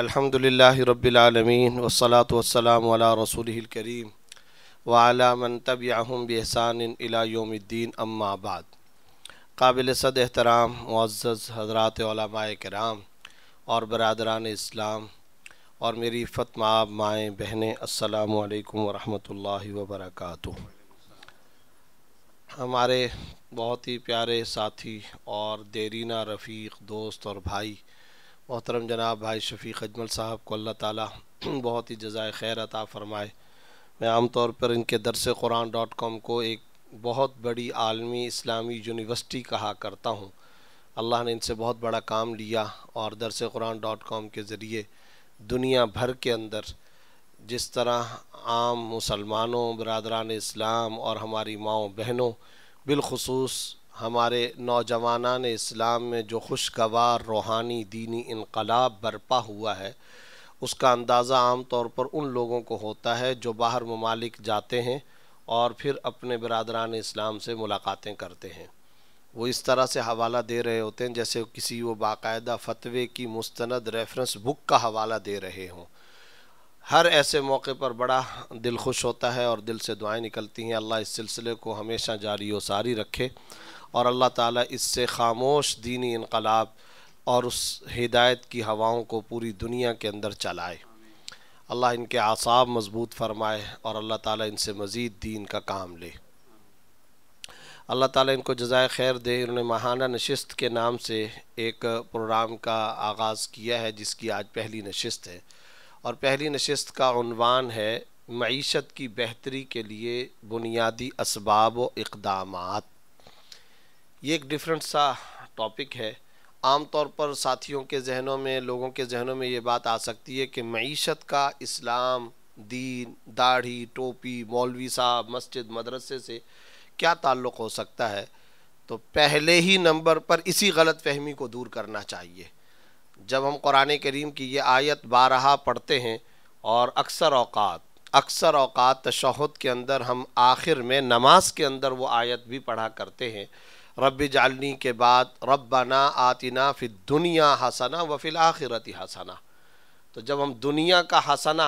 अल्हम्दुलिल्लाह रब्बिलआलमीन वसलात वसलाम वाला रसूल करीम वाला मन तबियाहम बहसान इलायोमद्दीन अम्माबाद काबिल सद एहतराम मुआज़ हजरात कराम और बरदरान इस्लाम और मेरी फ़तमा माएँ बहनें असलकम वरहमल वबरक हमारे बहुत ही प्यारे साथी और देरीना रफ़ीक दोस्त और भाई मोहतरम जनाब भाई शफीक अजमल साहब को अल्लाह ताला बहुत ही जजाय खैर अता फ़रमाए मैं आम तौर पर इनके दरस कुरान डॉट कॉम को एक बहुत बड़ी आलमी इस्लामी यूनिवर्सिटी कहा करता हूँ अल्लाह ने इनसे बहुत बड़ा काम लिया और दरस कुरान डॉट कॉम के ज़रिए दुनिया भर के अंदर जिस तरह आम मुसलमानों बरदरान इस्लाम और हमारी माओ बहनों बिलखसूस हमारे नौजवान इस्लाम में जो खुशगवार रूहानी दीनी इनकलाब बरपा हुआ है उसका अंदाज़ा आम तौर पर उन लोगों को होता है जो बाहर ममालिक जाते हैं और फिर अपने बरदरान इस्लाम से मुलाकातें करते हैं वो इस तरह से हवाला दे रहे होते हैं जैसे किसी वो बाकायदा फतवे की मुस्ंद रेफरेंस बुक का हवाला दे रहे हों हर ऐसे मौके पर बड़ा दिल खुश होता है और दिल से दुआएं निकलती हैं अल्लाह इस सिलसिले को हमेशा जारी व सारी रखे और अल्लाह ताला इससे खामोश दीनी इनकलाब और उस हिदायत की हवाओं को पूरी दुनिया के अंदर चलाए अल्लाह इनके आसाब मजबूत फरमाए और अल्लाह ताला इनसे मज़ीद दीन का काम ले अल्लाह ताला इनको जजाय खैर दे इन्होंने महाना नशस्त के नाम से एक प्रोग्राम का आगाज़ किया है जिसकी आज पहली नशस्त है और पहली नशस्त का उनवान है मीशत की बेहतरी के लिए बुनियादी इसबाब व इकदाम ये एक डिफरेंट सा टॉपिक है आमतौर पर साथियों के जहनों में लोगों के जहनों में ये बात आ सकती है कि मीशत का इस्लाम दीन दाढ़ी टोपी मौलवी साहब मस्जिद मदरसे से क्या ताल्लुक़ हो सकता है तो पहले ही नंबर पर इसी गलत फहमी को दूर करना चाहिए जब हम कुरान करीम की ये आयत बारहा पढ़ते हैं और अक्सर अवकात अक्सर अवकात तशहद के अंदर हम आखिर में नमाज के अंदर वो आयत भी पढ़ा करते हैं रब जालनी के बाद रब्बना आतना फिर दुनिया हसना व फिल आखिरत हसना तो जब हम दुनिया का हसना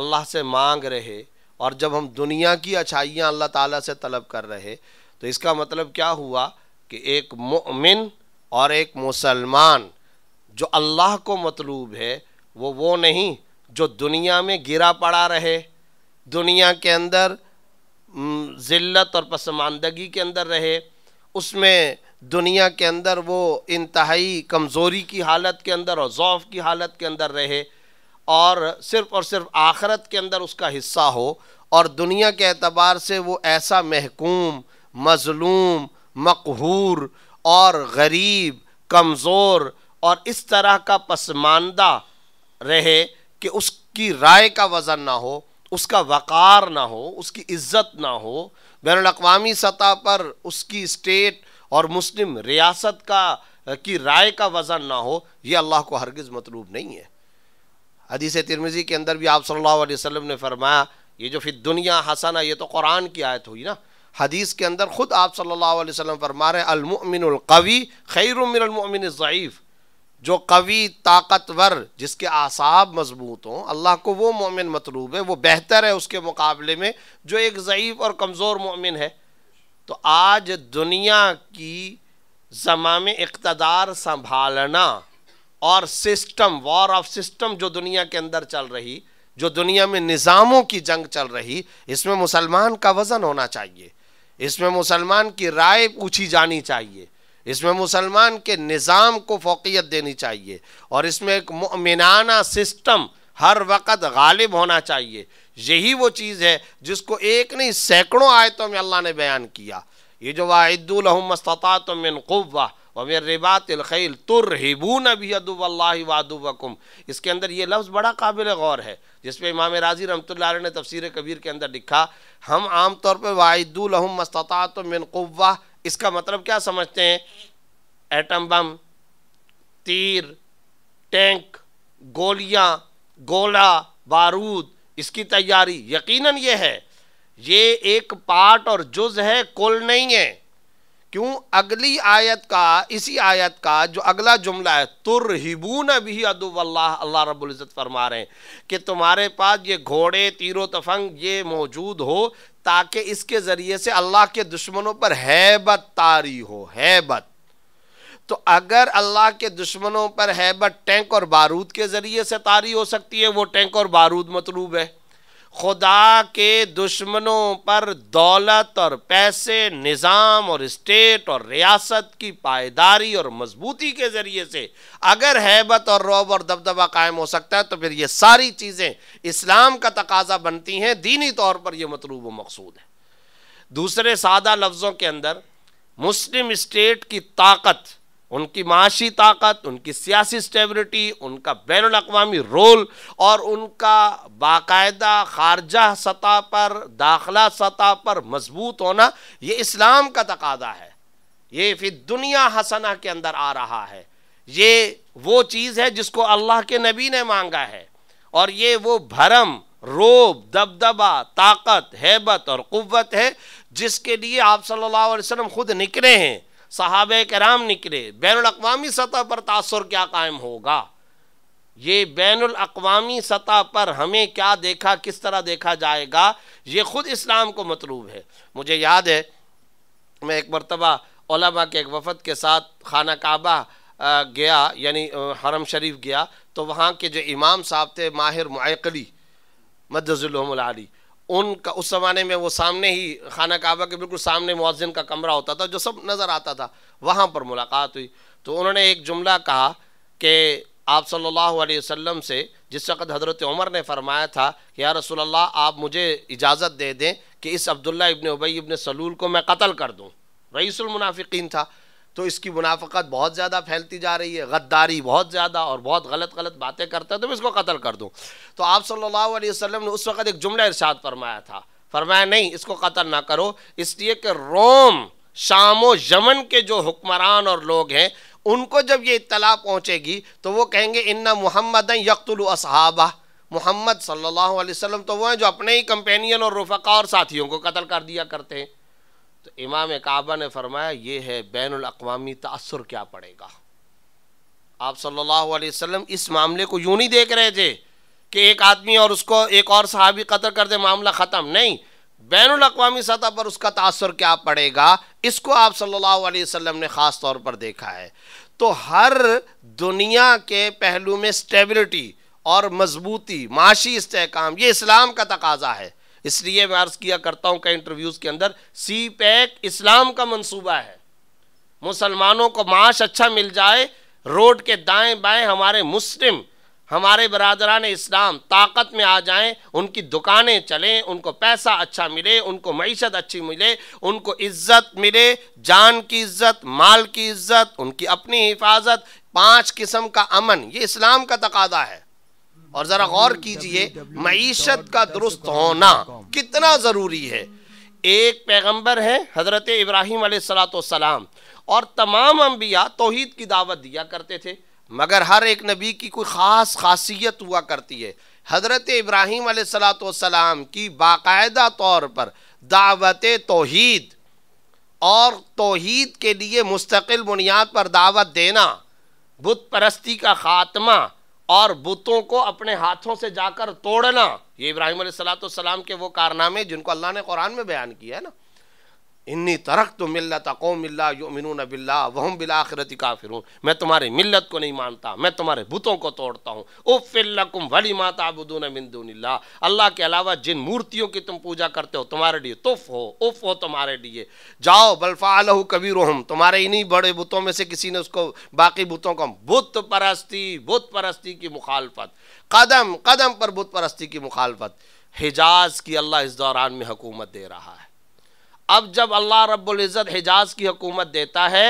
अल्लाह से मांग रहे और जब हम दुनिया की अच्छाइयाँ अल्लाह ताला से तलब कर रहे तो इसका मतलब क्या हुआ कि एक मोमिन और एक मुसलमान जो अल्लाह को मतलूब है वो वो नहीं जो दुनिया में गिरा पड़ा रहे दुनिया के अंदर ज़िल्लत और पसमानदगी के अंदर रहे उसमें दुनिया के अंदर वो इंतहाई कमज़ोरी की हालत के अंदर और ज़ौफ़ की हालत के अंदर रहे और सिर्फ़ और सिर्फ आखरत के अंदर उसका हिस्सा हो और दुनिया के अतबार से वो ऐसा महकूम मजलूम मकहूर और गरीब कमज़ोर और इस तरह का पसमानदा रहे कि उसकी राय का वज़न ना हो उसका वक़ार ना हो उसकी इज़्ज़त ना हो बैन अवी सतह पर उसकी स्टेट और मुस्लिम रियासत का की राय का वज़न ना हो यह अल्लाह को हरगज़ मतलूब नहीं है हदीस तिरमिज़ी के अंदर भी आप सल्ला वसम ने फरमाया ये जो फिर दुनिया है ये तो कुरान की आयत हुई ना हदीस के अंदर ख़ुद आप सल्लल्लाहु अलैहि वसल्लम फरमा रहे अलमिनकवी खैरमिनज़ीफ़ जो कवी ताकतवर जिसके आसाब मजबूत हों अल्लाह को वो मोमिन मतलूब है वो बेहतर है उसके मुकाबले में जो एक ज़यीफ़ और कमज़ोर मोमिन है तो आज दुनिया की जमाम इकतदार संभालना और सिस्टम वॉर ऑफ सिस्टम जो दुनिया के अंदर चल रही जो दुनिया में निज़ामों की जंग चल रही इसमें मुसलमान का वज़न होना चाहिए इसमें मुसलमान की राय पूछी जानी चाहिए इसमें मुसलमान के निज़ाम को फोकियत देनी चाहिए और इसमें एक मिनाना सिस्टम हर वक्त गालिब होना चाहिए यही वो चीज़ है जिसको एक नहीं सैकड़ों आयतों में अल्लाह ने बयान किया ये जो वाहिदुलहमस्तमिन क़ुवा वमिन रिबातल तुरहिबू नबी वादुबकुम इसके अंदर ये लफ्ज़ बड़ा काबिल गौर है जिसपे इमाम राजी रमत ने तफसर कबीर के अंदर लिखा हम आम तौर पर वाहिदुलहमस्तमिन इसका मतलब क्या समझते हैं एटम बम तीर टैंक गोलियां गोला बारूद इसकी तैयारी यकीनन ये है ये एक पार्ट और जुज है कुल नहीं है क्यों अगली आयत का इसी आयत का जो अगला जुमला है तुर हिबून भी अदुवल्ला अल्लाह रबुल्ज़त फरमा रहे हैं कि तुम्हारे पास ये घोड़े तीरो तफंग ये मौजूद हो ताकि इसके ज़रिए से अल्लाह के दुश्मनों पर हैबत तारी हो हैबत तो अगर अल्लाह के दुश्मनों पर हैबत टैंक और बारूद के ज़रिए से तारी हो सकती है वो टैंक और बारूद मतलूब है खुदा के दुश्मनों पर दौलत और पैसे निज़ाम और स्टेट और रियासत की पायदारी और मजबूती के ज़रिए से अगर हैबत और रौब और दबदबा कायम हो सकता है तो फिर ये सारी चीज़ें इस्लाम का तकाजा बनती हैं दीनी तौर पर यह मतलूब व मकसूद है दूसरे सादा लफ्ज़ों के अंदर मुस्लिम स्टेट की ताकत उनकी माशी ताकत उनकी सियासी स्टेबिलिटी उनका बैन अवी रोल और उनका बाकायदा खारजा सतह पर दाखला सतह पर मजबूत होना ये इस्लाम का तकादा है ये फिर दुनिया हसना के अंदर आ रहा है ये वो चीज़ है जिसको अल्लाह के नबी ने मांगा है और ये वो भरम रोब दबदबा ताकत हैबत और क़वत है जिसके लिए आप सल्लल्लाहु अलैहि वसल्लम ख़ुद निकले हैं सहाब कराम निकले बैन अवी सतह पर तासर क्या कायम होगा ये बैन अवी सतह पर हमें क्या देखा किस तरह देखा जाएगा ये ख़ुद इस्लाम को मतलूब है मुझे याद है मैं एक मरतबा ओलमा के एक वफद के साथ खाना काबा गया यानी हरम शरीफ गया तो वहाँ के जो इमाम साहब थे माहिर मायकली मदजुल्हमली उनका उस ज़माने में वो सामने ही खाना काबा के बिल्कुल सामने मुआजिन का कमरा होता था जो सब नज़र आता था वहाँ पर मुलाकात हुई तो उन्होंने एक जुमला कहा कि आप सल्लल्लाहु अलैहि वसल्लम से जिस वक़्त हज़रत उमर ने फरमाया था कि यार रसोल्ला आप मुझे इजाज़त दे दें कि इस अब्दुल्ला इबन उबई इबन सलूल को मैं कत्ल कर दूँ रईसुलमनाफ़िकीन था तो इसकी मुनाफ़त बहुत ज़्यादा फैलती जा रही है गद्दारी बहुत ज़्यादा और बहुत गलत गलत बातें करता है तो मैं इसको कत्ल कर दूँ तो आप सल्ला वसम ने उस वक़्त एक जुमला इरशाद फरमाया था फरमाया नहीं इसको कत्ल ना करो इसलिए कि रोम शाम व यमन के जो हुक्मरान और लोग हैं उनको जब ये इतला पहुँचेगी तो वो कहेंगे इन्ना मोहम्मद यकतुल असहाबा मोहम्मद सल्ला वसम तो वह हैं जो अपने ही कंपेनियन और रफ़ा और साथियों को कत्ल कर दिया करते हैं तो इमाम काबा ने फरमाया ये है बैन अवी तसर क्या पड़ेगा आप सल्लल्लाहु अलैहि वसल्लम इस मामले को यूँ नहीं देख रहे थे कि एक आदमी और उसको एक और सहाबी क़तर कर दे मामला ख़त्म नहीं बैन अवी सतह पर उसका तसर क्या पड़ेगा इसको आप सल्लल्लाहु अलैहि वसल्लम ने ख़ास तौर पर देखा है तो हर दुनिया के पहलू में स्टेबिलिटी और मजबूती माशी इसकाम ये इस्लाम का तकाजा है इसलिए मैं अर्ज किया करता हूँ कई इंटरव्यूज़ के अंदर सी पैक इस्लाम का मंसूबा है मुसलमानों को माश अच्छा मिल जाए रोड के दाएं बाएं हमारे मुस्लिम हमारे बरदरान इस्लाम ताकत में आ जाएं उनकी दुकानें चलें उनको पैसा अच्छा मिले उनको मीशत अच्छी मिले उनको इज्जत मिले जान की इज्जत माल की इज्जत उनकी अपनी हिफाजत पांच किस्म का अमन ये इस्लाम का तकादा है और ज़रा गौर कीजिए मीशत का दुरुस्त होना कितना ज़रूरी है एक पैगंबर है हज़रत इब्राहिम सलाम और तमाम अम्बिया तोहद की दावत दिया करते थे मगर हर एक नबी की कोई ख़ास खासियत हुआ करती है हज़रत इब्राहिम सलाम की बाकायदा तौर पर दावत तोहद और तोहद के लिए मुस्तकिल बुनियाद पर दावत देना बुत परस्ती का ख़ात्मा और बुतों को अपने हाथों से जाकर तोड़ना ये इब्राहिम सलाम के वो कारनामे जिनको अल्लाह ने कुरान में बयान किया है ना इन्नी तरक तो मिलत कौम मिल्ला योमिन बिल्ला वहम बिलाखरत काफिर हूँ मैं तुम्हारी मिलत को नहीं मानता मैं तुम्हारे बुतों को तोड़ता हूँ उफ़िल्लकुम वली माता अबुदून मिंदूनिल्ला अल्लाह के अलावा जिन मूर्तियों की तुम पूजा करते हो तुम्हारे लिए तुफ हो उफ हो तुम्हारे लिए जाओ बल्फा बल्फ़ालह कबीर हम तुम्हारे इन्हीं बड़े बुतों में से किसी ने उसको बाकी बुतों को बुत परस्ती बुत परस्ती की मुखालफत कदम कदम पर बुत परस्ती की मुखालफत हिजाज की अल्लाह इस दौरान में हुकूमत दे रहा है अब जब अल्लाह रब्ज़त हिजाज की हुकूमत देता है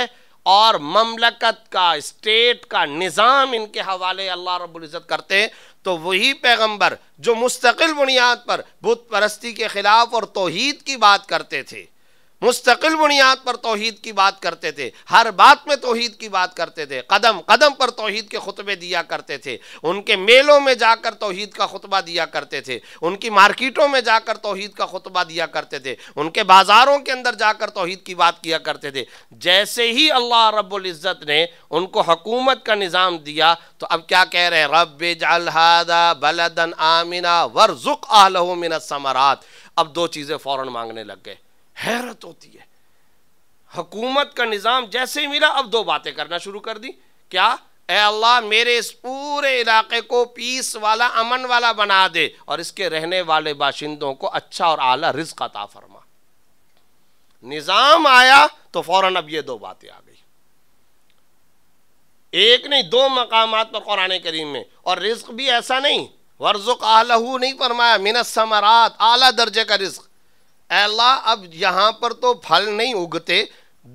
और ममलकत का स्टेट का निज़ाम इनके हवाले अल्लाह रबुल्जत करते हैं तो वही पैगंबर जो मुस्तकिल बुनियाद पर बुत परस्ती के ख़िलाफ़ और तोहद की बात करते थे मुस्तकिल बुनियाद पर तोहीद की बात करते थे हर बात में तोहहीद की बात करते थे कदम कदम पर तोहहीद के खुतबे दिया करते थे उनके मेलों में जाकर तोहद का खुतबा दिया करते थे उनकी मार्केटों में जाकर तोहद का खुतबा दिया करते थे उनके बाज़ारों के अंदर जाकर तोहद की बात किया करते थे जैसे ही अल्लाह रब्ज़त ने उनको हकूमत का निज़ाम दिया तो अब क्या कह रहे हैं रब जलहादा बलदन आमिना वर्जुक आलोमिन समरात अब दो चीज़ें फ़ौर मांगने लग गए हैरत होती है हकूमत का निज़ाम जैसे ही मिला अब दो बातें करना शुरू कर दी क्या ए अल्लाह मेरे इस पूरे इलाके को पीस वाला अमन वाला बना दे और इसके रहने वाले बाशिंदों को अच्छा और आला रिज्क अता फरमा निज़ाम आया तो फ़ौरन अब ये दो बातें आ गई एक नहीं दो मकाम पर कुरान करीम में और रिज्क भी ऐसा नहीं वर्जुक आलहू नहीं फरमाया मिनत समरात आला दर्जे का रिज्क अल्लाह अब यहाँ पर तो फल नहीं उगते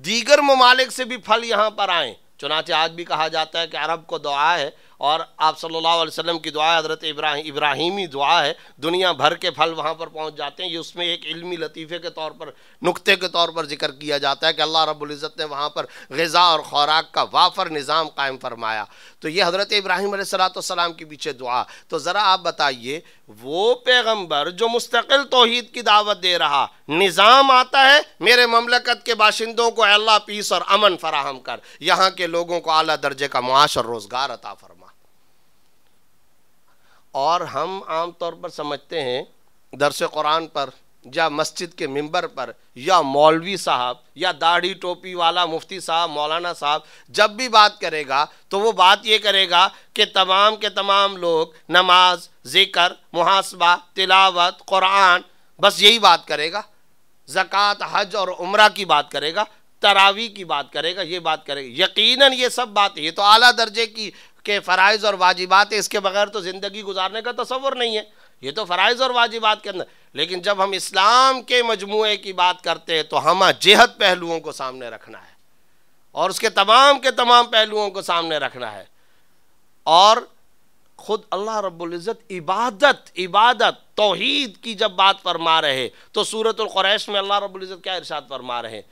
दीगर ममालिक से भी फल यहाँ पर आए चुनाचे आज भी कहा जाता है कि अरब को दुआ है और आप सल्लल्लाहु अलैहि वसल्लम की दुआ हज़रत इब्राहिम इब्राहिमी दुआ है दुनिया भर के फल वहाँ पर पहुँच जाते हैं ये उसमें एक इल्मी लतीफ़े के तौर पर नुक्ते के तौर पर जिक्र किया जाता है कि अल्लाह रब्ज़त ने वहाँ पर गज़ा और ख़ुराक का वाफर निज़ाम कायम फरमाया तो ये हज़रत इब्राहिम सलाम के पीछे दुआ तो ज़रा आप बताइए वो पैगम्बर जो मुस्तकिल तोहद की दावत दे रहा निज़ाम आता है मेरे ममलकत के बाशिंदों को अल्लाह पीस और अमन फराहम कर यहाँ के लोगों को अली दर्जे का मुआश और रोज़गार अता फरमा और हम आम तौर पर समझते हैं दरस कुरान पर या मस्जिद के मेंबर पर या मौलवी साहब या दाढ़ी टोपी वाला मुफ्ती साहब मौलाना साहब जब भी बात करेगा तो वो बात ये करेगा कि तमाम के तमाम लोग नमाज ज़िक्र मुहासबा तिलावत कुरान बस यही बात करेगा ज़क़़त हज और उम्र की बात करेगा तरावी की बात करेगा ये बात करेगा यकीनन ये सब बात ये तो आला दर्जे की के फ़रज़ और वाजिबात इसके बगैर तो ज़िंदगी गुजारने का तस्वर नहीं है ये तो फ़रज़ और वाजिबात के अंदर लेकिन जब हम इस्लाम के मजमु की बात करते हैं तो हम जेहत पहलुओं को सामने रखना है और उसके तमाम के तमाम पहलुओं को सामने रखना है और ख़ुद अल्लाह रबुल्ज़त इबादत इबादत तोहद की जब बात फरमा रहे तो सूरतुल्क्रैश में अल्लाह रबुल्ज़त क्या इरशाद फरमा रहे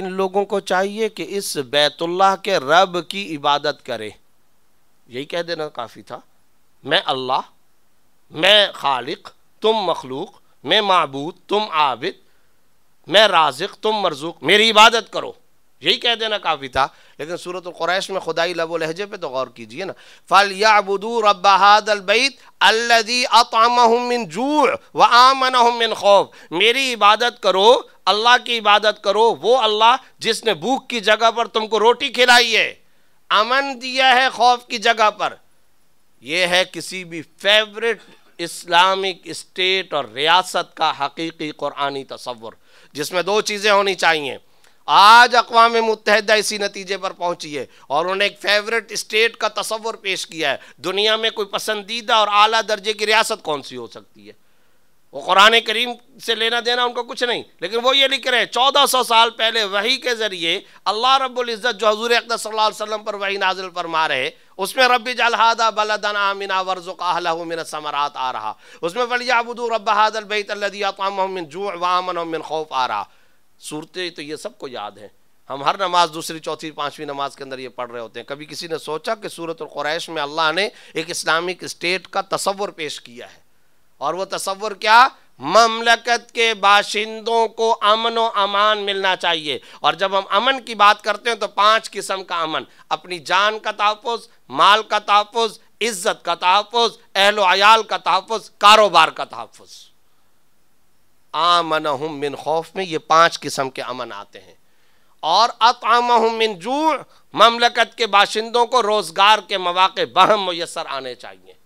इन लोगों को चाहिए कि इस बैतुल्ला के रब की इबादत करें यही कह देना काफ़ी था मैं अल्लाह मैं खालिक तुम मखलूक मैं मबूद तुम आबिद मैं राजिक तुम मरजूक मेरी इबादत करो यही कह देना काफ़ी था लेकिन सूरत क्रैश में खुदाई लबो लहजे पे तो गौर कीजिए ना फल या बदू अल्लदी अतमिन जू व आमन मिन खौफ मेरी इबादत करो अल्लाह की इबादत करो वो अल्लाह जिसने भूख की जगह पर तुमको रोटी खिलाई है अमन दिया है खौफ की जगह पर यह है किसी भी फेवरेट इस्लामिक स्टेट और रियासत का हकीकी कुरानी तस्वुर जिसमें दो चीज़ें होनी चाहिए आज अकवा मुतहदा इसी नतीजे पर पहुंची है और उन्होंने एक फेवरेट स्टेट का तस्वर पेश किया है दुनिया में कोई पसंदीदा और आला दर्जे की रियासत कौन सी हो सकती है वो कुरान करीम से लेना देना उनको कुछ नहीं लेकिन वो ये लिख रहे हैं चौदह सौ साल पहले वही के ज़रिए अल्लाह रब्ज़त जो हजूर अकद वसल्लम पर वही नाजिल फरमा रहे उसमें रबी जलहादा बलदन आमिना वर्जुकामिन समरात आ रहा उसमें वलियाबुदू रबादलबैतमिन जू वामन खौफ आ रहा सूरतें तो ये सबको याद हैं हम हर नमाज दूसरी चौथी पांचवी नमाज के अंदर ये पढ़ रहे होते हैं कभी किसी ने सोचा कि सूरत और में अल्लाह ने एक इस्लामिक स्टेट का तस्वर पेश किया है और वो तस्वुर क्या ममलकत के बाशिंदों को अमन व अमान मिलना चाहिए और जब हम अमन की बात करते हैं तो पांच किस्म का अमन अपनी जान का तहफ़ माल का तहफ़ इज्जत का तहफ़ अहल आयाल का तहफ़ कारोबार का तहफ़ आमन हम मिन खौफ में ये पांच किस्म के अमन आते हैं और अतम मिन जू ममलकत के बाशिंदों को रोज़गार के मौाक़ बहम मैसर आने चाहिए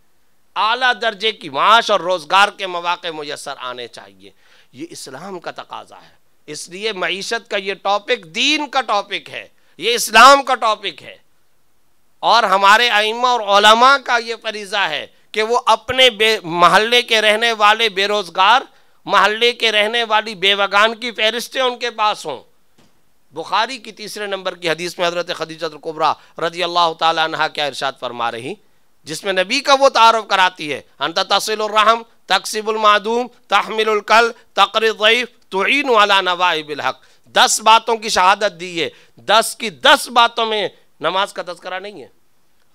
आला दर्जे की माश और रोज़गार के मौाक़े मैसर आने चाहिए ये इस्लाम का तकाजा है इसलिए मीशत का ये टॉपिक दीन का टॉपिक है ये इस्लाम का टॉपिक है और हमारे आइमा और ओलमा का ये फरीज़ा है कि वो अपने महल्ले के रहने वाले बेरोज़गार महल्ले के रहने वाली बेवगान की फहरिस्तें उनके पास हों बुखारी की तीसरे नंबर की हदीस में हज़रत खदीजत कुबरा रजी अल्लाह तह क्या इरशाद फरमा रही जिसमें नबी का वो तारफ़ कराती है अनता तसिलरहम तकसिबुलमादूम तहमिलकल तकर तोन वाला हक दस बातों की शहादत दी है दस की दस बातों में नमाज का तस्करा नहीं है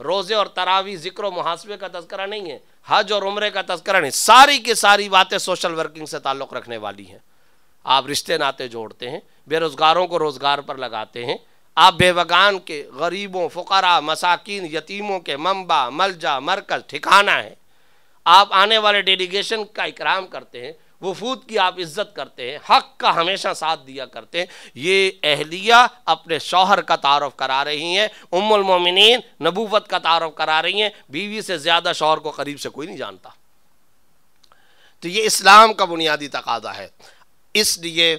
रोज़े और तरावी ज़िक्र मुहासबे का तस्करा नहीं है हज और उम्र का तस्करा नहीं सारी की सारी बातें सोशल वर्किंग से ताल्लुक़ रखने वाली हैं आप रिश्ते नाते जोड़ते हैं बेरोज़गारों को रोज़गार पर लगाते हैं आप बेवगान के गरीबों फ़करा मसाकिन यतीमों के मम्बा मलजा मरकज़ ठिकाना है आप आने वाले डेलीगेशन का इकराम करते हैं वफूद की आप इज्जत करते हैं हक का हमेशा साथ दिया करते हैं ये अहलिया अपने शौहर का तारफ़ करा रही हैं उम्मिन नबूवत का तारफ़ करा रही हैं बीवी से ज़्यादा शौहर को करीब से कोई नहीं जानता तो ये इस्लाम का बुनियादी तकादा है इसलिए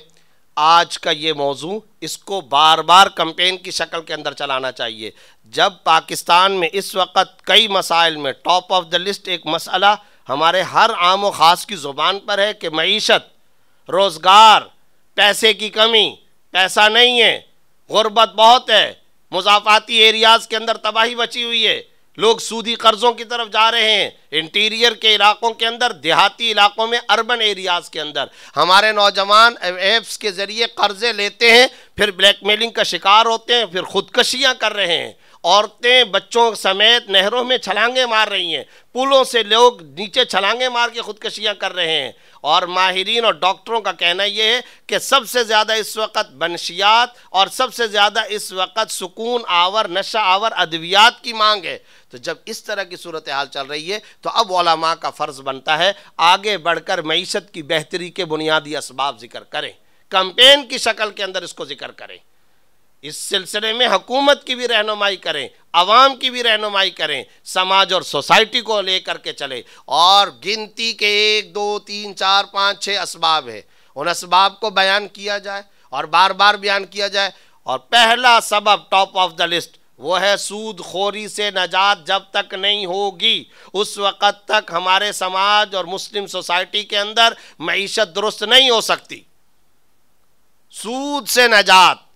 आज का ये मौजू इसको बार बार कंपेन की शक्ल के अंदर चलाना चाहिए जब पाकिस्तान में इस वक्त कई मसाइल में टॉप ऑफ द लिस्ट एक मसला हमारे हर आम व ख़ास की ज़ुबान पर है कि मीशत रोज़गार पैसे की कमी पैसा नहीं है गुर्बत बहुत है मुजाफाती एरियाज़ के अंदर तबाही बची हुई है लोग सूदी कर्जों की तरफ जा रहे हैं इंटीरियर के इलाकों के अंदर देहाती इलाकों में अर्बन एरियाज़ के अंदर हमारे नौजवान ऐप्स के ज़रिए कर्ज़े लेते हैं फिर ब्लैकमेलिंग का शिकार होते हैं फिर खुदकशियां कर रहे हैं औरतें बच्चों समेत नहरों में छलांगे मार रही हैं पुलों से लोग नीचे छलांगे मार के खुदकशियां कर रहे हैं और माहरीन और डॉक्टरों का कहना यह है कि सबसे ज़्यादा इस वक्त बनशियात और सबसे ज़्यादा इस वक्त सुकून आवर नशा आवर अद्वियात की मांग है तो जब इस तरह की सूरत हाल चल रही है तो अब माँ का फ़र्ज़ बनता है आगे बढ़कर मीशत की बेहतरी के बुनियादी इसबाब ज़िक्र करें कंपेन की शक्ल के अंदर इसको ज़िक्र करें इस सिलसिले में हकूमत की भी रहनुमाई करें आवाम की भी रहनुमाई करें समाज और सोसाइटी को लेकर के चले और गिनती के एक दो तीन चार पाँच छः इसबाब है उन इसबाब को बयान किया जाए और बार बार बयान किया जाए और पहला सबब टॉप ऑफ द लिस्ट वो है सूद खोरी से नजात जब तक नहीं होगी उस वक़्त तक हमारे समाज और मुस्लिम सोसाइटी के अंदर मीशत दुरुस्त नहीं हो सकती सूद से नजात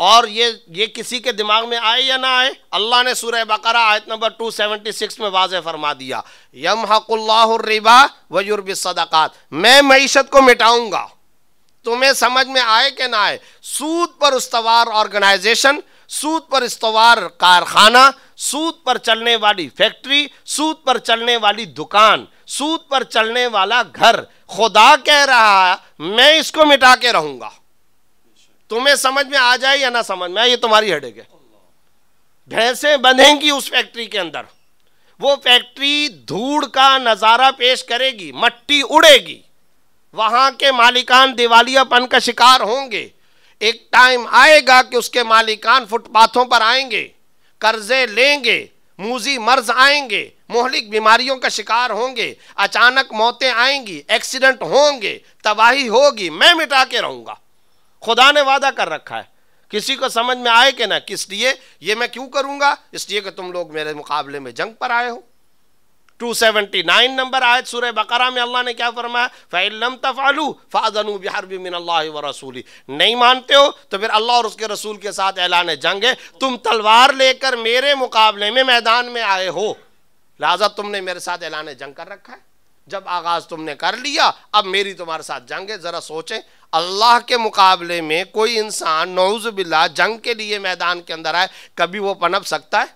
और ये ये किसी के दिमाग में आए या ना आए अल्लाह ने सूरह बकरा आयत नंबर 276 में वाज फरमा दिया यम हकुल्लाबा वजुर्ब सदाक़ात मैं मीशत को मिटाऊंगा तुम्हें समझ में आए कि ना आए सूद पर उसवार ऑर्गेनाइजेशन सूद पर इस्तवार कारखाना सूद पर चलने वाली फैक्ट्री सूद पर चलने वाली दुकान सूद पर चलने वाला घर खुदा कह रहा है मैं इसको मिटा के रहूंगा तुम्हें समझ में आ जाए या ना समझ में आए ये तुम्हारी हेडेक है भैंसें बंधेंगी उस फैक्ट्री के अंदर वो फैक्ट्री धूड़ का नज़ारा पेश करेगी मट्टी उड़ेगी वहां के मालिकान दिवालियापन का शिकार होंगे एक टाइम आएगा कि उसके मालिकान फुटपाथों पर आएंगे कर्जे लेंगे मूजी मर्ज आएंगे मोहलिक बीमारियों का शिकार होंगे अचानक मौतें आएंगी एक्सीडेंट होंगे तबाही होगी मैं मिटा के रहूंगा खुदा ने वादा कर रखा है किसी को समझ में आए कि ना किस लिए ये मैं क्यों करूंगा इसलिए कि तुम लोग मेरे मुकाबले में जंग पर आए हो 279 नंबर आयत सूर्य बकरा में अल्लाह ने क्या फरमाया फ़ैलम फ़ाजनू बिहार भी मिन अल्लाह व रसूली नहीं मानते हो तो फिर अल्लाह और उसके रसूल के साथ ऐलान जंग है तुम तलवार लेकर मेरे मुकाबले में मैदान में आए हो लिहाजा तुमने मेरे साथ ऐलान जंग कर रखा है जब आगाज़ तुमने कर लिया अब मेरी तुम्हारे साथ जंग है ज़रा सोचें अल्लाह के मुकाबले में कोई इंसान नौज बिल्ला जंग के लिए मैदान के अंदर आए कभी वो पनप सकता है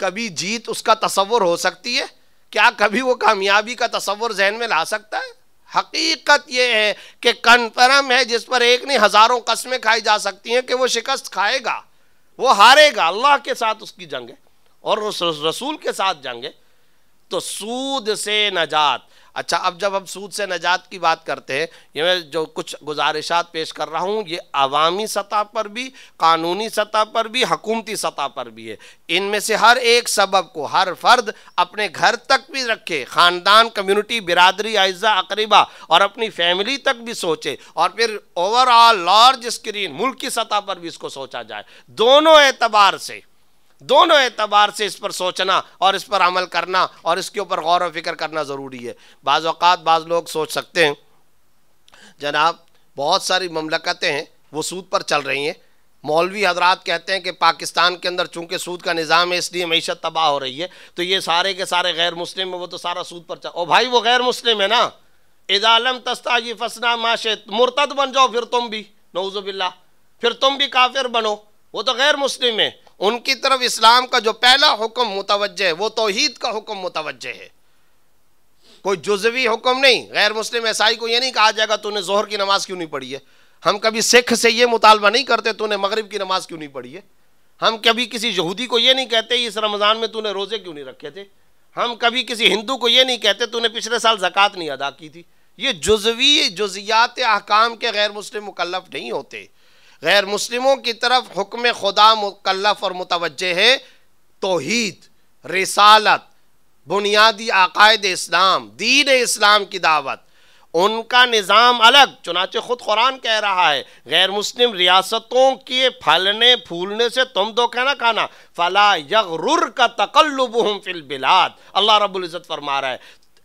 कभी जीत उसका तस्वर हो सकती है क्या कभी वो कामयाबी का तस्वर जहन में ला सकता है हकीकत ये है कि कन्फर्म है जिस पर एक नहीं हज़ारों कस्में खाई जा सकती हैं कि वो शिकस्त खाएगा वो हारेगा अल्लाह के साथ उसकी जंग है और रसूल के साथ जंग है तो सूद से नजात अच्छा अब जब हम सूद से नजात की बात करते हैं ये मैं जो कुछ गुजारिशात पेश कर रहा हूँ ये अवामी सतह पर भी कानूनी सतह पर भी हकूमती सतह पर भी है इनमें से हर एक सबब को हर फर्द अपने घर तक भी रखे ख़ानदान कम्यूनिटी बिरादरी अज्जा अकरीबा और अपनी फैमिली तक भी सोचे और फिर ओवरऑल लार्ज स्क्रीन मुल्क की सतह पर भी इसको सोचा जाए दोनों एतबार से दोनों एतबार से इस पर सोचना और इस पर अमल करना और इसके ऊपर गौर व फिक्र करना ज़रूरी है बाज़ अवत बाज़ लोग सोच सकते हैं जनाब बहुत सारी ममलकतें हैं वो सूद पर चल रही हैं मौलवी हजरात कहते हैं कि पाकिस्तान के अंदर चूंकि सूद का निज़ाम है इसलिए मीशत तबाह हो रही है तो ये सारे के सारे गैर मुस्लिम है वो तो सारा सूद पर चल ओ भाई वो गैर मुस्लिम है ना इजालम तस्ता ये फसना माशत मुर्तद बन जाओ फिर तुम भी नौजुबिल्ला फिर तुम भी काफिर बनो वो तो गैर मुस्लिम है उनकी तरफ इस्लाम का जो पहला हुक्म मुतवजह है वो तोहीद का हुक्म मुतवज़ है कोई जुजवी हुक्म नहीं गैर मुस्लिम ईसाई को ये नहीं कहा जाएगा तूने जहर की नमाज़ क्यों नहीं पढ़ी है हम कभी सिख से ये मुतालबा नहीं करते तूने मगरब की नमाज़ क्यों नहीं पढ़ी है हम कभी किसी यहूदी को ये नहीं कहते इस रमज़ान में तूने रोज़े क्यों नहीं रखे थे हम कभी किसी हिंदू को ये नहीं कहते तूने पिछले साल जक़ात नहीं अदा की थी ये जुजवी जुजियात अहकाम के गैर मुस्लिम मुकलफ नहीं होते गैर मुस्लिमों की तरफ हुक्म खुदा मुकलफ और मुतवजह है तोहद रिसालत बुनियादी अकायद इस्लाम दीन इस्लाम की दावत उनका निज़ाम अलग चुनाचे ख़ुद कुरान कह रहा है गैर मुस्लिम रियासतों के फलने फूलने से तुम दो कहना खाना फला यगरुर का तकल्लुब हम फिल बिलाद अल्लाह रबुल्ज़त फरमा रहा है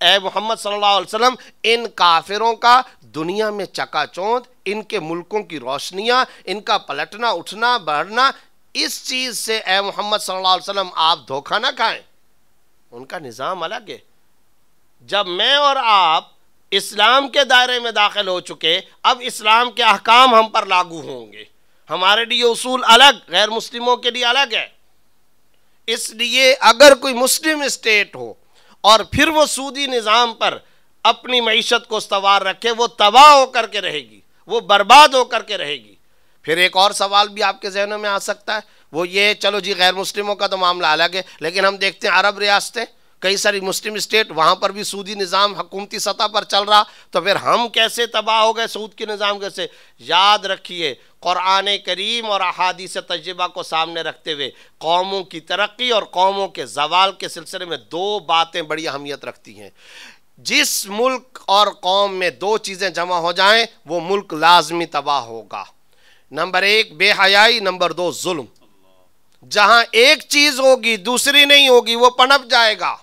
ए मोहम्मद सल्लल्लाहु अलैहि वसल्लम इन काफिरों का दुनिया में चकाचौंध इनके मुल्कों की रोशनियां इनका पलटना उठना बढ़ना इस चीज़ से ए मोहम्मद सल्लल्लाहु अलैहि वसल्लम आप धोखा ना खाएं उनका निज़ाम अलग है जब मैं और आप इस्लाम के दायरे में दाखिल हो चुके अब इस्लाम के अहकाम हम पर लागू होंगे हमारे लिए उसूल अलग गैर मुस्लिमों के लिए अलग है इसलिए अगर कोई मुस्लिम स्टेट हो और फिर वो सूदी निज़ाम पर अपनी मीशत को सवार रखे वो तबाह होकर के रहेगी वो बर्बाद होकर के रहेगी फिर एक और सवाल भी आपके जहनों में आ सकता है वो ये चलो जी गैर मुस्लिमों का तो मामला अलग है लेकिन हम देखते हैं अरब रियासतें कई सारी मुस्लिम स्टेट वहाँ पर भी सूदी निज़ाम हकूमती सतह पर चल रहा तो फिर हम कैसे तबाह हो गए सऊद के निज़ाम कैसे याद रखिए क़ुरान करीम और अहादीस से तजर्बा को सामने रखते हुए कौमों की तरक्की और कौमों के जवाल के सिलसिले में दो बातें बड़ी अहमियत रखती हैं जिस मुल्क और कौम में दो चीज़ें जमा हो जाएं वो मुल्क लाजमी तबाह होगा नंबर एक बेहयाई नंबर दो जुल्म जहां एक चीज़ होगी दूसरी नहीं होगी वो पनप जाएगा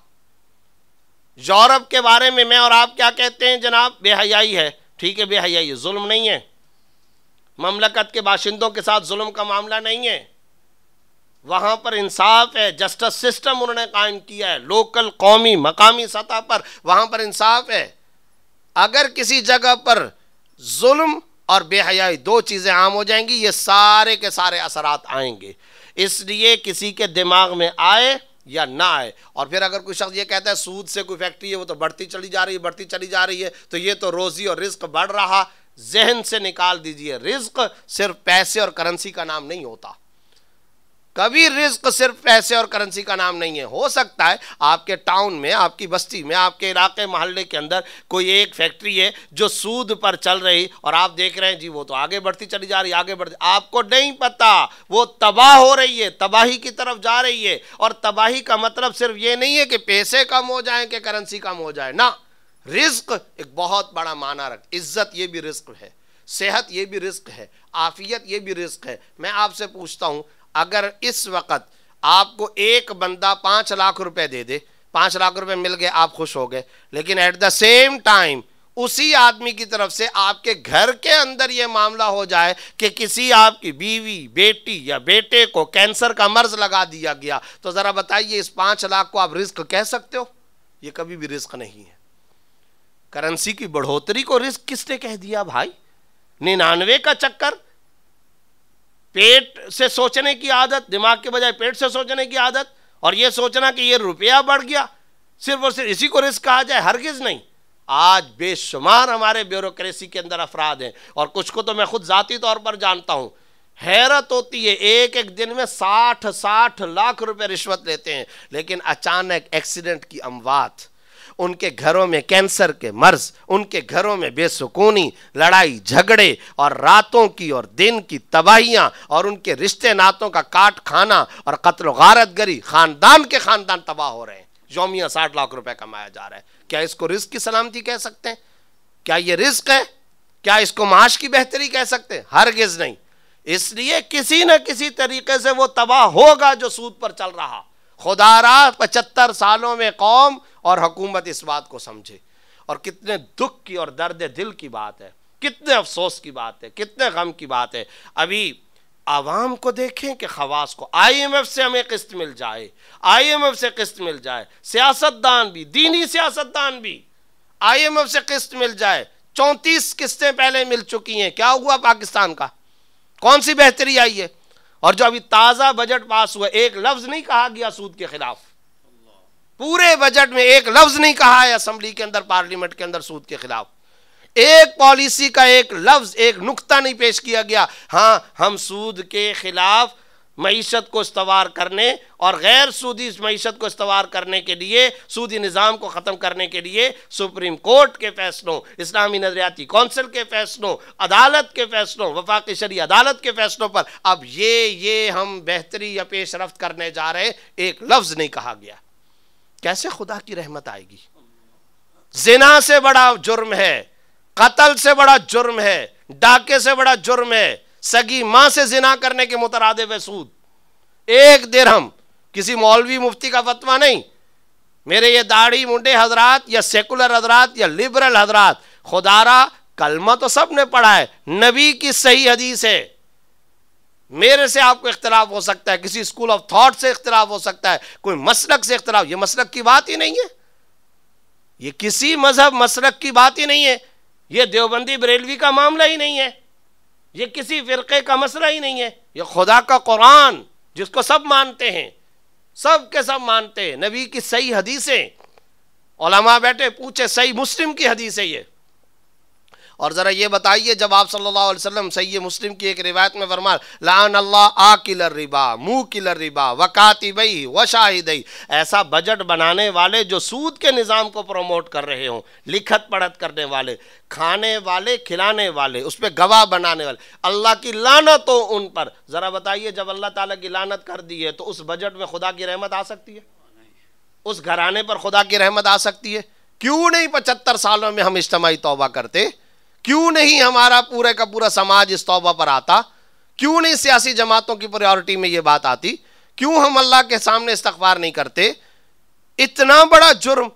यूरोप के बारे में मैं और आप क्या कहते हैं जनाब बेहयाई है ठीक है बेहयाई जुल्म नहीं है ममलकत के बाशिंदों के साथ जुल्म का मामला नहीं है वहाँ पर इंसाफ है जस्टिस सिस्टम उन्होंने कायम किया है लोकल कौमी मकामी सतह पर वहाँ पर इंसाफ है अगर किसी जगह पर जुल्म और बेहयाई दो चीज़ें आम हो जाएंगी ये सारे के सारे असरात आएंगे इसलिए किसी के दिमाग में आए या ना आए और फिर अगर कोई शख्स ये कहता है सूद से कोई फैक्ट्री है वो तो बढ़ती चली जा रही है बढ़ती चली जा रही है तो ये तो रोज़ी और रिस्क बढ़ रहा जहन से निकाल दीजिए रिस्क सिर्फ पैसे और करेंसी का नाम नहीं होता कभी रिस्क सिर्फ पैसे और करेंसी का नाम नहीं है हो सकता है आपके टाउन में आपकी बस्ती में आपके इलाके मोहल्ले के अंदर कोई एक फैक्ट्री है जो सूद पर चल रही और आप देख रहे हैं जी वो तो आगे बढ़ती चली जा रही आगे बढ़ती आपको नहीं पता वो तबाह हो रही है तबाही की तरफ जा रही है और तबाही का मतलब सिर्फ ये नहीं है कि पैसे कम हो जाए कि करेंसी कम हो जाए ना रिस्क एक बहुत बड़ा माना रख इज्जत ये भी रिस्क है सेहत ये भी रिस्क है आफियत ये भी रिस्क है मैं आपसे पूछता हूँ अगर इस वक्त आपको एक बंदा पाँच लाख रुपए दे दे पाँच लाख रुपए मिल गए आप खुश हो गए लेकिन एट द सेम टाइम उसी आदमी की तरफ से आपके घर के अंदर यह मामला हो जाए कि किसी आपकी बीवी बेटी या बेटे को कैंसर का मर्ज लगा दिया गया तो ज़रा बताइए इस पाँच लाख को आप रिस्क कह सकते हो ये कभी भी रिस्क नहीं है करेंसी की बढ़ोतरी को रिस्क किसने कह दिया भाई निन्यानवे का चक्कर पेट से सोचने की आदत दिमाग के बजाय पेट से सोचने की आदत और ये सोचना कि ये रुपया बढ़ गया सिर्फ और सिर्फ इसी को रिस्क कहा जाए हरगिज नहीं आज बेशुमार हमारे ब्यूरोक्रेसी के अंदर अफराद हैं और कुछ को तो मैं खुद ज़ाती तौर पर जानता हूँ हैरत होती है एक एक दिन में साठ साठ लाख रुपए रिश्वत लेते हैं लेकिन अचानक एक्सीडेंट की अमवात उनके घरों में कैंसर के मर्ज उनके घरों में बेसुकूनी लड़ाई झगड़े और रातों की और दिन की तबाहियाँ और उनके रिश्ते नातों का काट खाना और कत्ल गारत गरी खानदान के खानदान तबाह हो रहे हैं योमिया साठ लाख रुपए कमाया जा रहा है क्या इसको रिस्क की सलामती कह सकते हैं क्या ये रिस्क है क्या इसको माश की बेहतरी कह सकते हैं हरगिज नहीं इसलिए किसी न किसी तरीके से वो तबाह होगा जो सूद पर चल रहा खुदारा पचहत्तर सालों में कौम और हकूमत इस बात को समझे और कितने दुख की और दर्द दिल की बात है कितने अफसोस की बात है कितने गम की बात है अभी आवाम को देखें कि खवास को आईएमएफ से हमें किस्त मिल जाए आईएमएफ से किस्त मिल जाए सियासतदान भी दीनी सियासतदान भी आईएमएफ से किस्त मिल जाए चौंतीस किस्तें पहले मिल चुकी हैं क्या हुआ पाकिस्तान का कौन सी बेहतरी आई है और जो अभी ताज़ा बजट पास हुआ एक लफ्ज़ नहीं कहा गया सूद के खिलाफ पूरे बजट में एक लफ्ज़ नहीं कहा है असेंबली के अंदर पार्लियामेंट के अंदर सूद के खिलाफ एक पॉलिसी का एक लफ्ज़ एक नुकता नहीं पेश किया गया हां हम सूद के खिलाफ मीशत को इस्तवार करने और गैर सूदी मीशत को इस्तवार करने के लिए सूदी निज़ाम को ख़त्म करने के लिए सुप्रीम कोर्ट के फैसलों इस्लामी नजरियाती कौंसिल के फैसलों अदालत के फैसलों वफाक शरी अदालत के फैसलों पर अब ये ये हम बेहतरी या पेश रफ्त करने जा रहे एक लफ्ज़ नहीं कहा गया कैसे खुदा की रहमत आएगी जिना से बड़ा जुर्म है कतल से बड़ा जुर्म है डाके से बड़ा जुर्म है सगी माँ से जिना करने के मुतरादे व सूद एक हम किसी मौलवी मुफ्ती का फतवा नहीं मेरे ये दाढ़ी मुंडे हजरात या सेकुलर हजरात या लिबरल हजरात खुदारा कलमा तो सब ने पढ़ा है नबी की सही हदीस है मेरे से आपको इख्तलाफ हो सकता है किसी स्कूल ऑफ थॉट से इख्तलाफ हो सकता है कोई मसलक से इख्तलाफ ये मसलक की बात ही नहीं है ये किसी मजहब मसलक की बात ही नहीं है ये देवबंदी बरेलवी का मामला ही नहीं है ये किसी फ़िरक़े का मसला ही नहीं है ये खुदा का कुरान जिसको सब मानते हैं सब के सब मानते हैं नबी की सही हदीसें बैठे पूछे सही मुस्लिम की हदीसें ये और ज़रा ये बताइए जब आप सल्लल्लाहु अलैहि वसल्लम सही मुस्लिम की एक रिवायत में फरमा लान अल्लाह आ किलर रिबा मुँह किलर रिबा वकातिबई व शाहिदई ऐसा बजट बनाने वाले जो सूद के निज़ाम को प्रमोट कर रहे हों लिखत पढ़त करने वाले खाने वाले खिलाने वाले उस पर गवाह बनाने वाले अल्लाह की लानत हो उन पर ज़रा बताइए जब अल्लाह ताली की लानत कर दी है तो उस बजट में खुदा की रहमत आ सकती है उस घराने पर खुदा की रहमत आ सकती है क्यों नहीं पचहत्तर सालों में हम इज्तमाही तोबा करते क्यों नहीं हमारा पूरे का पूरा समाज इस तौबा पर आता क्यों नहीं सियासी जमातों की प्रायोरिटी में यह बात आती क्यों हम अल्लाह के सामने इस्तफार नहीं करते इतना बड़ा जुर्म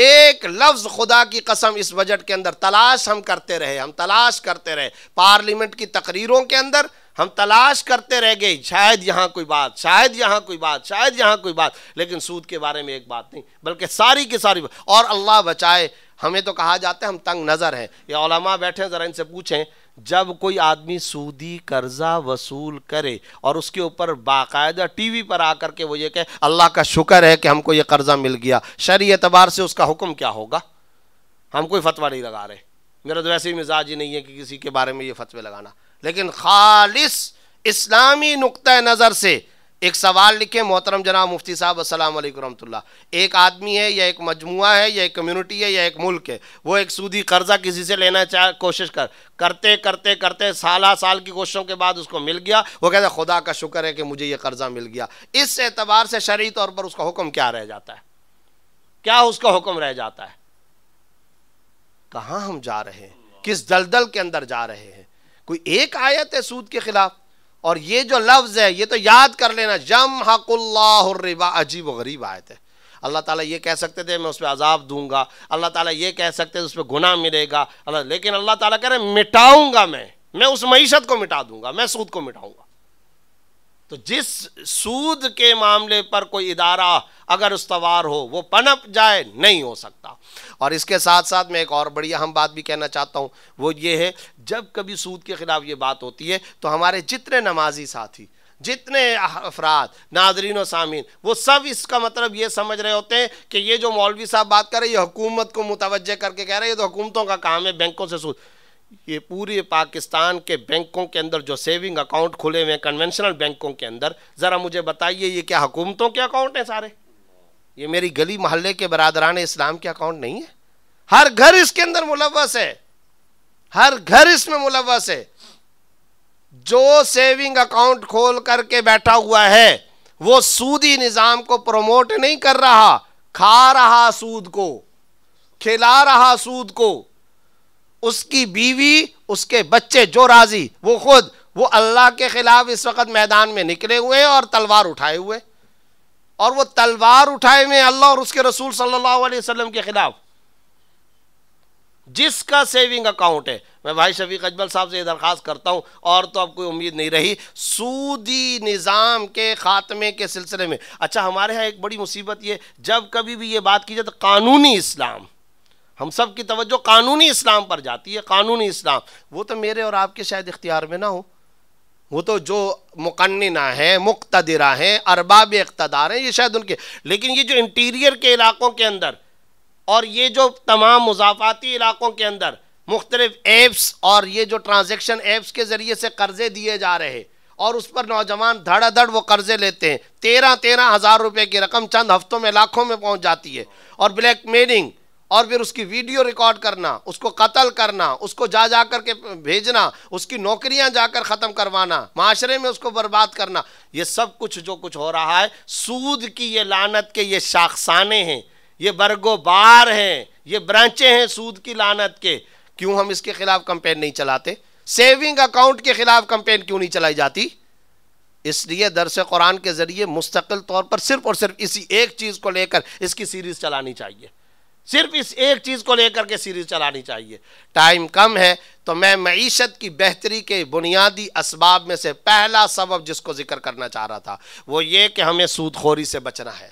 एक लफ्ज खुदा की कसम इस बजट के अंदर तलाश हम करते रहे हम तलाश करते रहे पार्लियामेंट की तकरीरों के अंदर हम तलाश करते रह गए शायद यहां कोई बात शायद यहां कोई बात शायद यहां कोई बात लेकिन सूद के बारे में एक बात नहीं बल्कि सारी की सारी और अल्लाह बचाए हमें तो कहा जाता है हम तंग नज़र हैं ये ओलमा बैठे ज़रा इनसे पूछें जब कोई आदमी सूदी कर्ज़ा वसूल करे और उसके ऊपर बाकायदा टीवी पर आकर के वो ये कहे अल्लाह का शुक्र है कि हमको ये कर्ज़ा मिल गया शरी एतबार से उसका हुक्म क्या होगा हम कोई फतवा नहीं लगा रहे मेरा तो वैसे ही मिजाज ही नहीं है कि किसी के बारे में ये फतवे लगाना लेकिन खालिश इस्लामी नुक़ नज़र से एक सवाल लिखे मोहतरम जना मुफ्ती साहब असल वालेकुम एक आदमी है या एक मजमु है या एक कम्युनिटी है या एक मुल्क है वो एक सूदी कर्जा किसी से लेना चाह कोशिश कर करते करते करते साल साल की कोशिशों के बाद उसको मिल गया वो कहते हैं खुदा का शुक्र है कि मुझे ये कर्जा मिल गया इस एतबार से शरी तौर पर उसका हुक्म क्या रह जाता है क्या उसका हुक्म रह जाता है कहाँ हम जा रहे हैं किस दलदल के अंदर जा रहे हैं कोई एक आयत है सूद के खिलाफ और ये जो लफ्ज़ है ये तो याद कर लेना जम हकुल्लाबा अजीब व गरीब आयत है अल्लाह ताला ये कह सकते थे मैं उस पर अजाब दूंगा अल्लाह ताला ये कह सकते थे उस पर गुनाह मिलेगा अल्लाह लेकिन अल्लाह ताला कह रहे मिटाऊंगा मैं मैं उस मीशत को मिटा दूंगा मैं सूद को मिटाऊंगा तो जिस सूद के मामले पर कोई इदारा अगर उसवार हो वो पनप जाए नहीं हो सकता और इसके साथ साथ मैं एक और बढ़िया हम बात भी कहना चाहता हूँ वो ये है जब कभी सूद के ख़िलाफ़ ये बात होती है तो हमारे जितने नमाजी साथी जितने अफराद नाजरीन और सामीन वो सब इसका मतलब ये समझ रहे होते हैं कि ये जो मौलवी साहब बात कर रहे ये हुकूमत को मुतवजह करके कह रहे हैं ये तो हुकूमतों का काम है बैंकों से सूद ये पूरे पाकिस्तान के बैंकों के अंदर जो सेविंग अकाउंट खुले हुए हैं कन्वेंशनल बैंकों के अंदर ज़रा मुझे बताइए ये क्या हुकूमतों के अकाउंट हैं सारे ये मेरी गली मोहल्ले के बरदरान इस्लाम के अकाउंट नहीं है हर घर इसके अंदर मुलवस है हर घर इसमें मुलवस है जो सेविंग अकाउंट खोल करके बैठा हुआ है वो सूदी निज़ाम को प्रमोट नहीं कर रहा खा रहा सूद को खिला रहा सूद को उसकी बीवी उसके बच्चे जो राजी वो खुद वो अल्लाह के खिलाफ इस वक्त मैदान में निकले हुए और तलवार उठाए हुए और वो तलवार उठाए हुए अल्लाह और उसके रसूल सल्लल्लाहु अलैहि वसल्लम के खिलाफ जिसका सेविंग अकाउंट है मैं भाई शफीक अजमल साहब से ये दरख्वास्त करता हूँ और तो अब कोई उम्मीद नहीं रही सूदी निज़ाम के ख़ात्मे के सिलसिले में अच्छा हमारे यहाँ एक बड़ी मुसीबत ये जब कभी भी ये बात की जाए तो कानूनी इस्लाम हम सब की तवज्जो कानूनी इस्लाम पर जाती है कानूनी इस्लाम वो तो मेरे और आपके शायद इख्तियार में ना हो वो तो जो मुकन्ना हैं मुख्तरा हैं अरबाब इकतदार हैं ये शायद उनके लेकिन ये जो इंटीरियर के इलाकों के अंदर और ये जो तमाम मुजाफाती इलाकों के अंदर मुख्तलिफ ऐप्स और ये जो ट्रांजेक्शन ऐप्स के ज़रिए से कर्ज़े दिए जा रहे हैं और उस पर नौजवान धड़ाधड़ वो कर्जे लेते हैं तेरह तेरह हज़ार रुपये की रकम चंद हफ्तों में लाखों में पहुँच जाती है और ब्लैक मेलिंग और फिर उसकी वीडियो रिकॉर्ड करना उसको कत्ल करना उसको जा जा करके भेजना उसकी नौकरियां जाकर ख़त्म करवाना माशरे में उसको बर्बाद करना ये सब कुछ जो कुछ हो रहा है सूद की ये लानत के ये शाखसाने हैं ये बरगोबार हैं ये ब्रांचें हैं सूद की लानत के क्यों हम इसके खिलाफ कंपेन नहीं चलाते सेविंग अकाउंट के खिलाफ कंपेन क्यों नहीं चलाई जाती इसलिए दरस कुरान के ज़रिए मुस्तकिल तौर पर सिर्फ और सिर्फ इसी एक चीज़ को लेकर इसकी सीरीज़ चलानी चाहिए सिर्फ इस एक चीज़ को लेकर के सीरीज़ चलानी चाहिए टाइम कम है तो मैं मीशत की बेहतरी के बुनियादी इसबाब में से पहला सबब जिसको ज़िक्र करना चाह रहा था वो ये कि हमें सूदखोरी से बचना है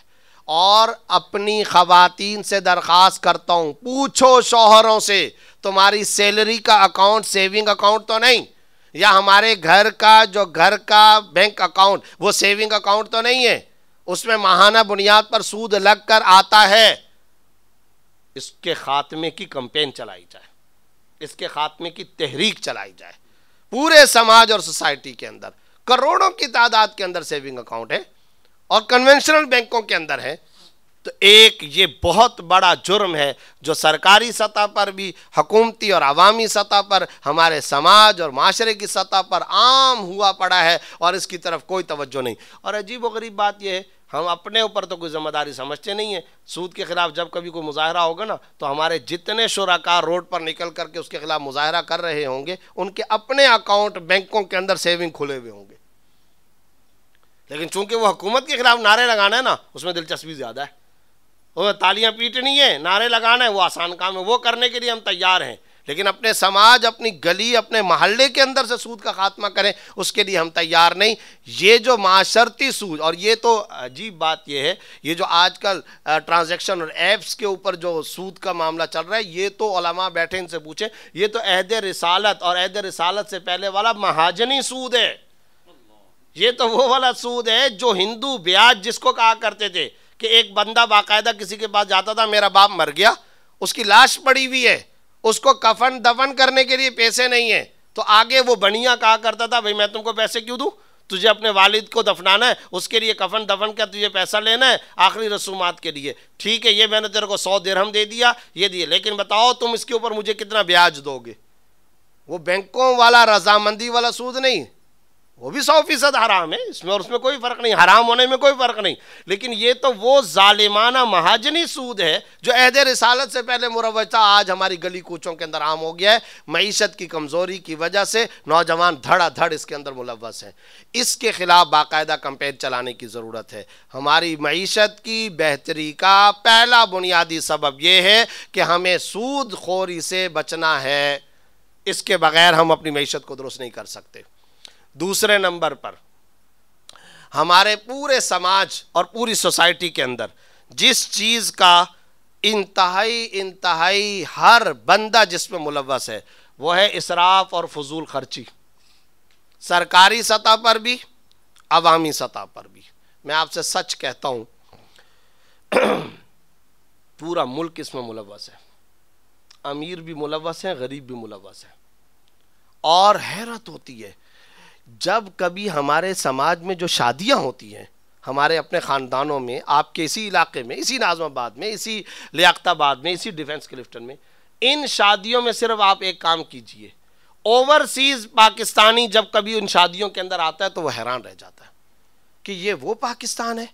और अपनी ख़वातीन से दरख्वास्त करता हूँ पूछो शोहरों से तुम्हारी सैलरी का अकाउंट सेविंग अकाउंट तो नहीं या हमारे घर का जो घर का बैंक अकाउंट वो सेविंग अकाउंट तो नहीं है उसमें माहाना बुनियाद पर सूद लग कर आता है इसके ख़ात्मे की कंपेन चलाई जाए इसके ख़ात्मे की तहरीक चलाई जाए पूरे समाज और सोसाइटी के अंदर करोड़ों की तादाद के अंदर सेविंग अकाउंट है और कन्वेंशनल बैंकों के अंदर है तो एक ये बहुत बड़ा जुर्म है जो सरकारी सतह पर भी हकूमती और अवामी सतह पर हमारे समाज और माशरे की सतह पर आम हुआ पड़ा है और इसकी तरफ कोई तवज्जो नहीं और अजीब व गरीब बात यह है हम अपने ऊपर तो कोई ज़िम्मेदारी समझते नहीं है सूद के ख़िलाफ़ जब कभी कोई मुजाहरा होगा ना तो हमारे जितने शुराकार रोड पर निकल करके उसके ख़िलाफ़ मुजाहरा कर रहे होंगे उनके अपने अकाउंट बैंकों के अंदर सेविंग खुले हुए होंगे लेकिन चूंकि वो हुकूमत के ख़िलाफ़ नारे लगाना है ना उसमें दिलचस्पी ज़्यादा है वो तालियां पीटनी है नारे लगाना है वो आसान काम है वो करने के लिए हम तैयार हैं लेकिन अपने समाज अपनी गली अपने मोहल्ले के अंदर से सूद का खात्मा करें उसके लिए हम तैयार नहीं ये जो माशरती सूद और ये तो अजीब बात ये है ये जो आजकल ट्रांजैक्शन और ऐप्स के ऊपर जो सूद का मामला चल रहा है ये तो ओलमा बैठे इनसे पूछें ये तो अहद रिसालत और अहद रिसालत से पहले वाला महाजनी सूद है ये तो वो वाला सूद है जो हिंदू ब्याज जिसको कहा करते थे कि एक बंदा बाकायदा किसी के पास जाता था मेरा बाप मर गया उसकी लाश पड़ी हुई है उसको कफन दफन करने के लिए पैसे नहीं है तो आगे वो बनिया कहा करता था भाई मैं तुमको पैसे क्यों दूँ तुझे अपने वालिद को दफनाना है उसके लिए कफन दफन का तुझे पैसा लेना है आखिरी रसूमात के लिए ठीक है ये मैंने तेरे को सौ दिरहम दे दिया ये दिए लेकिन बताओ तुम इसके ऊपर मुझे कितना ब्याज दोगे वो बैंकों वाला रजामंदी वाला सूद नहीं वो भी सौ फीसद हराम है इसमें और उसमें कोई फ़र्क नहीं हराम होने में कोई फ़र्क नहीं लेकिन ये तो वो ालिमाना महाजनी सूद है जो अहद रसालत से पहले मुरवजा आज हमारी गली कूचों के अंदर आम हो गया है मीशत की कमज़ोरी की वजह से नौजवान धड़ाधड़ इसके अंदर मुलवस है इसके ख़िलाफ़ बाकायदा कंपेन चलाने की ज़रूरत है हमारी मीशत की बेहतरी का पहला बुनियादी सबब यह है कि हमें सूद खोरी से बचना है इसके बगैर हम अपनी मीशत को दुरुस्त नहीं कर सकते दूसरे नंबर पर हमारे पूरे समाज और पूरी सोसाइटी के अंदर जिस चीज़ का इंतहाई इंतहाई हर बंदा जिसमें मुलवस है वो है इसराफ और फजूल खर्ची सरकारी सतह पर भी अवामी सतह पर भी मैं आपसे सच कहता हूँ पूरा मुल्क इसमें मुलवस है अमीर भी मुलवस है गरीब भी मुलवस है और हैरत होती है जब कभी हमारे समाज में जो शादियां होती हैं हमारे अपने ख़ानदानों में आपके इसी इलाके में इसी नाजमाबाद में इसी लियाताबाद में इसी डिफेंस क्लिफ्टन में इन शादियों में सिर्फ आप एक काम कीजिए ओवरसीज़ पाकिस्तानी जब कभी उन शादियों के अंदर आता है तो वह हैरान रह जाता है कि ये वो पाकिस्तान है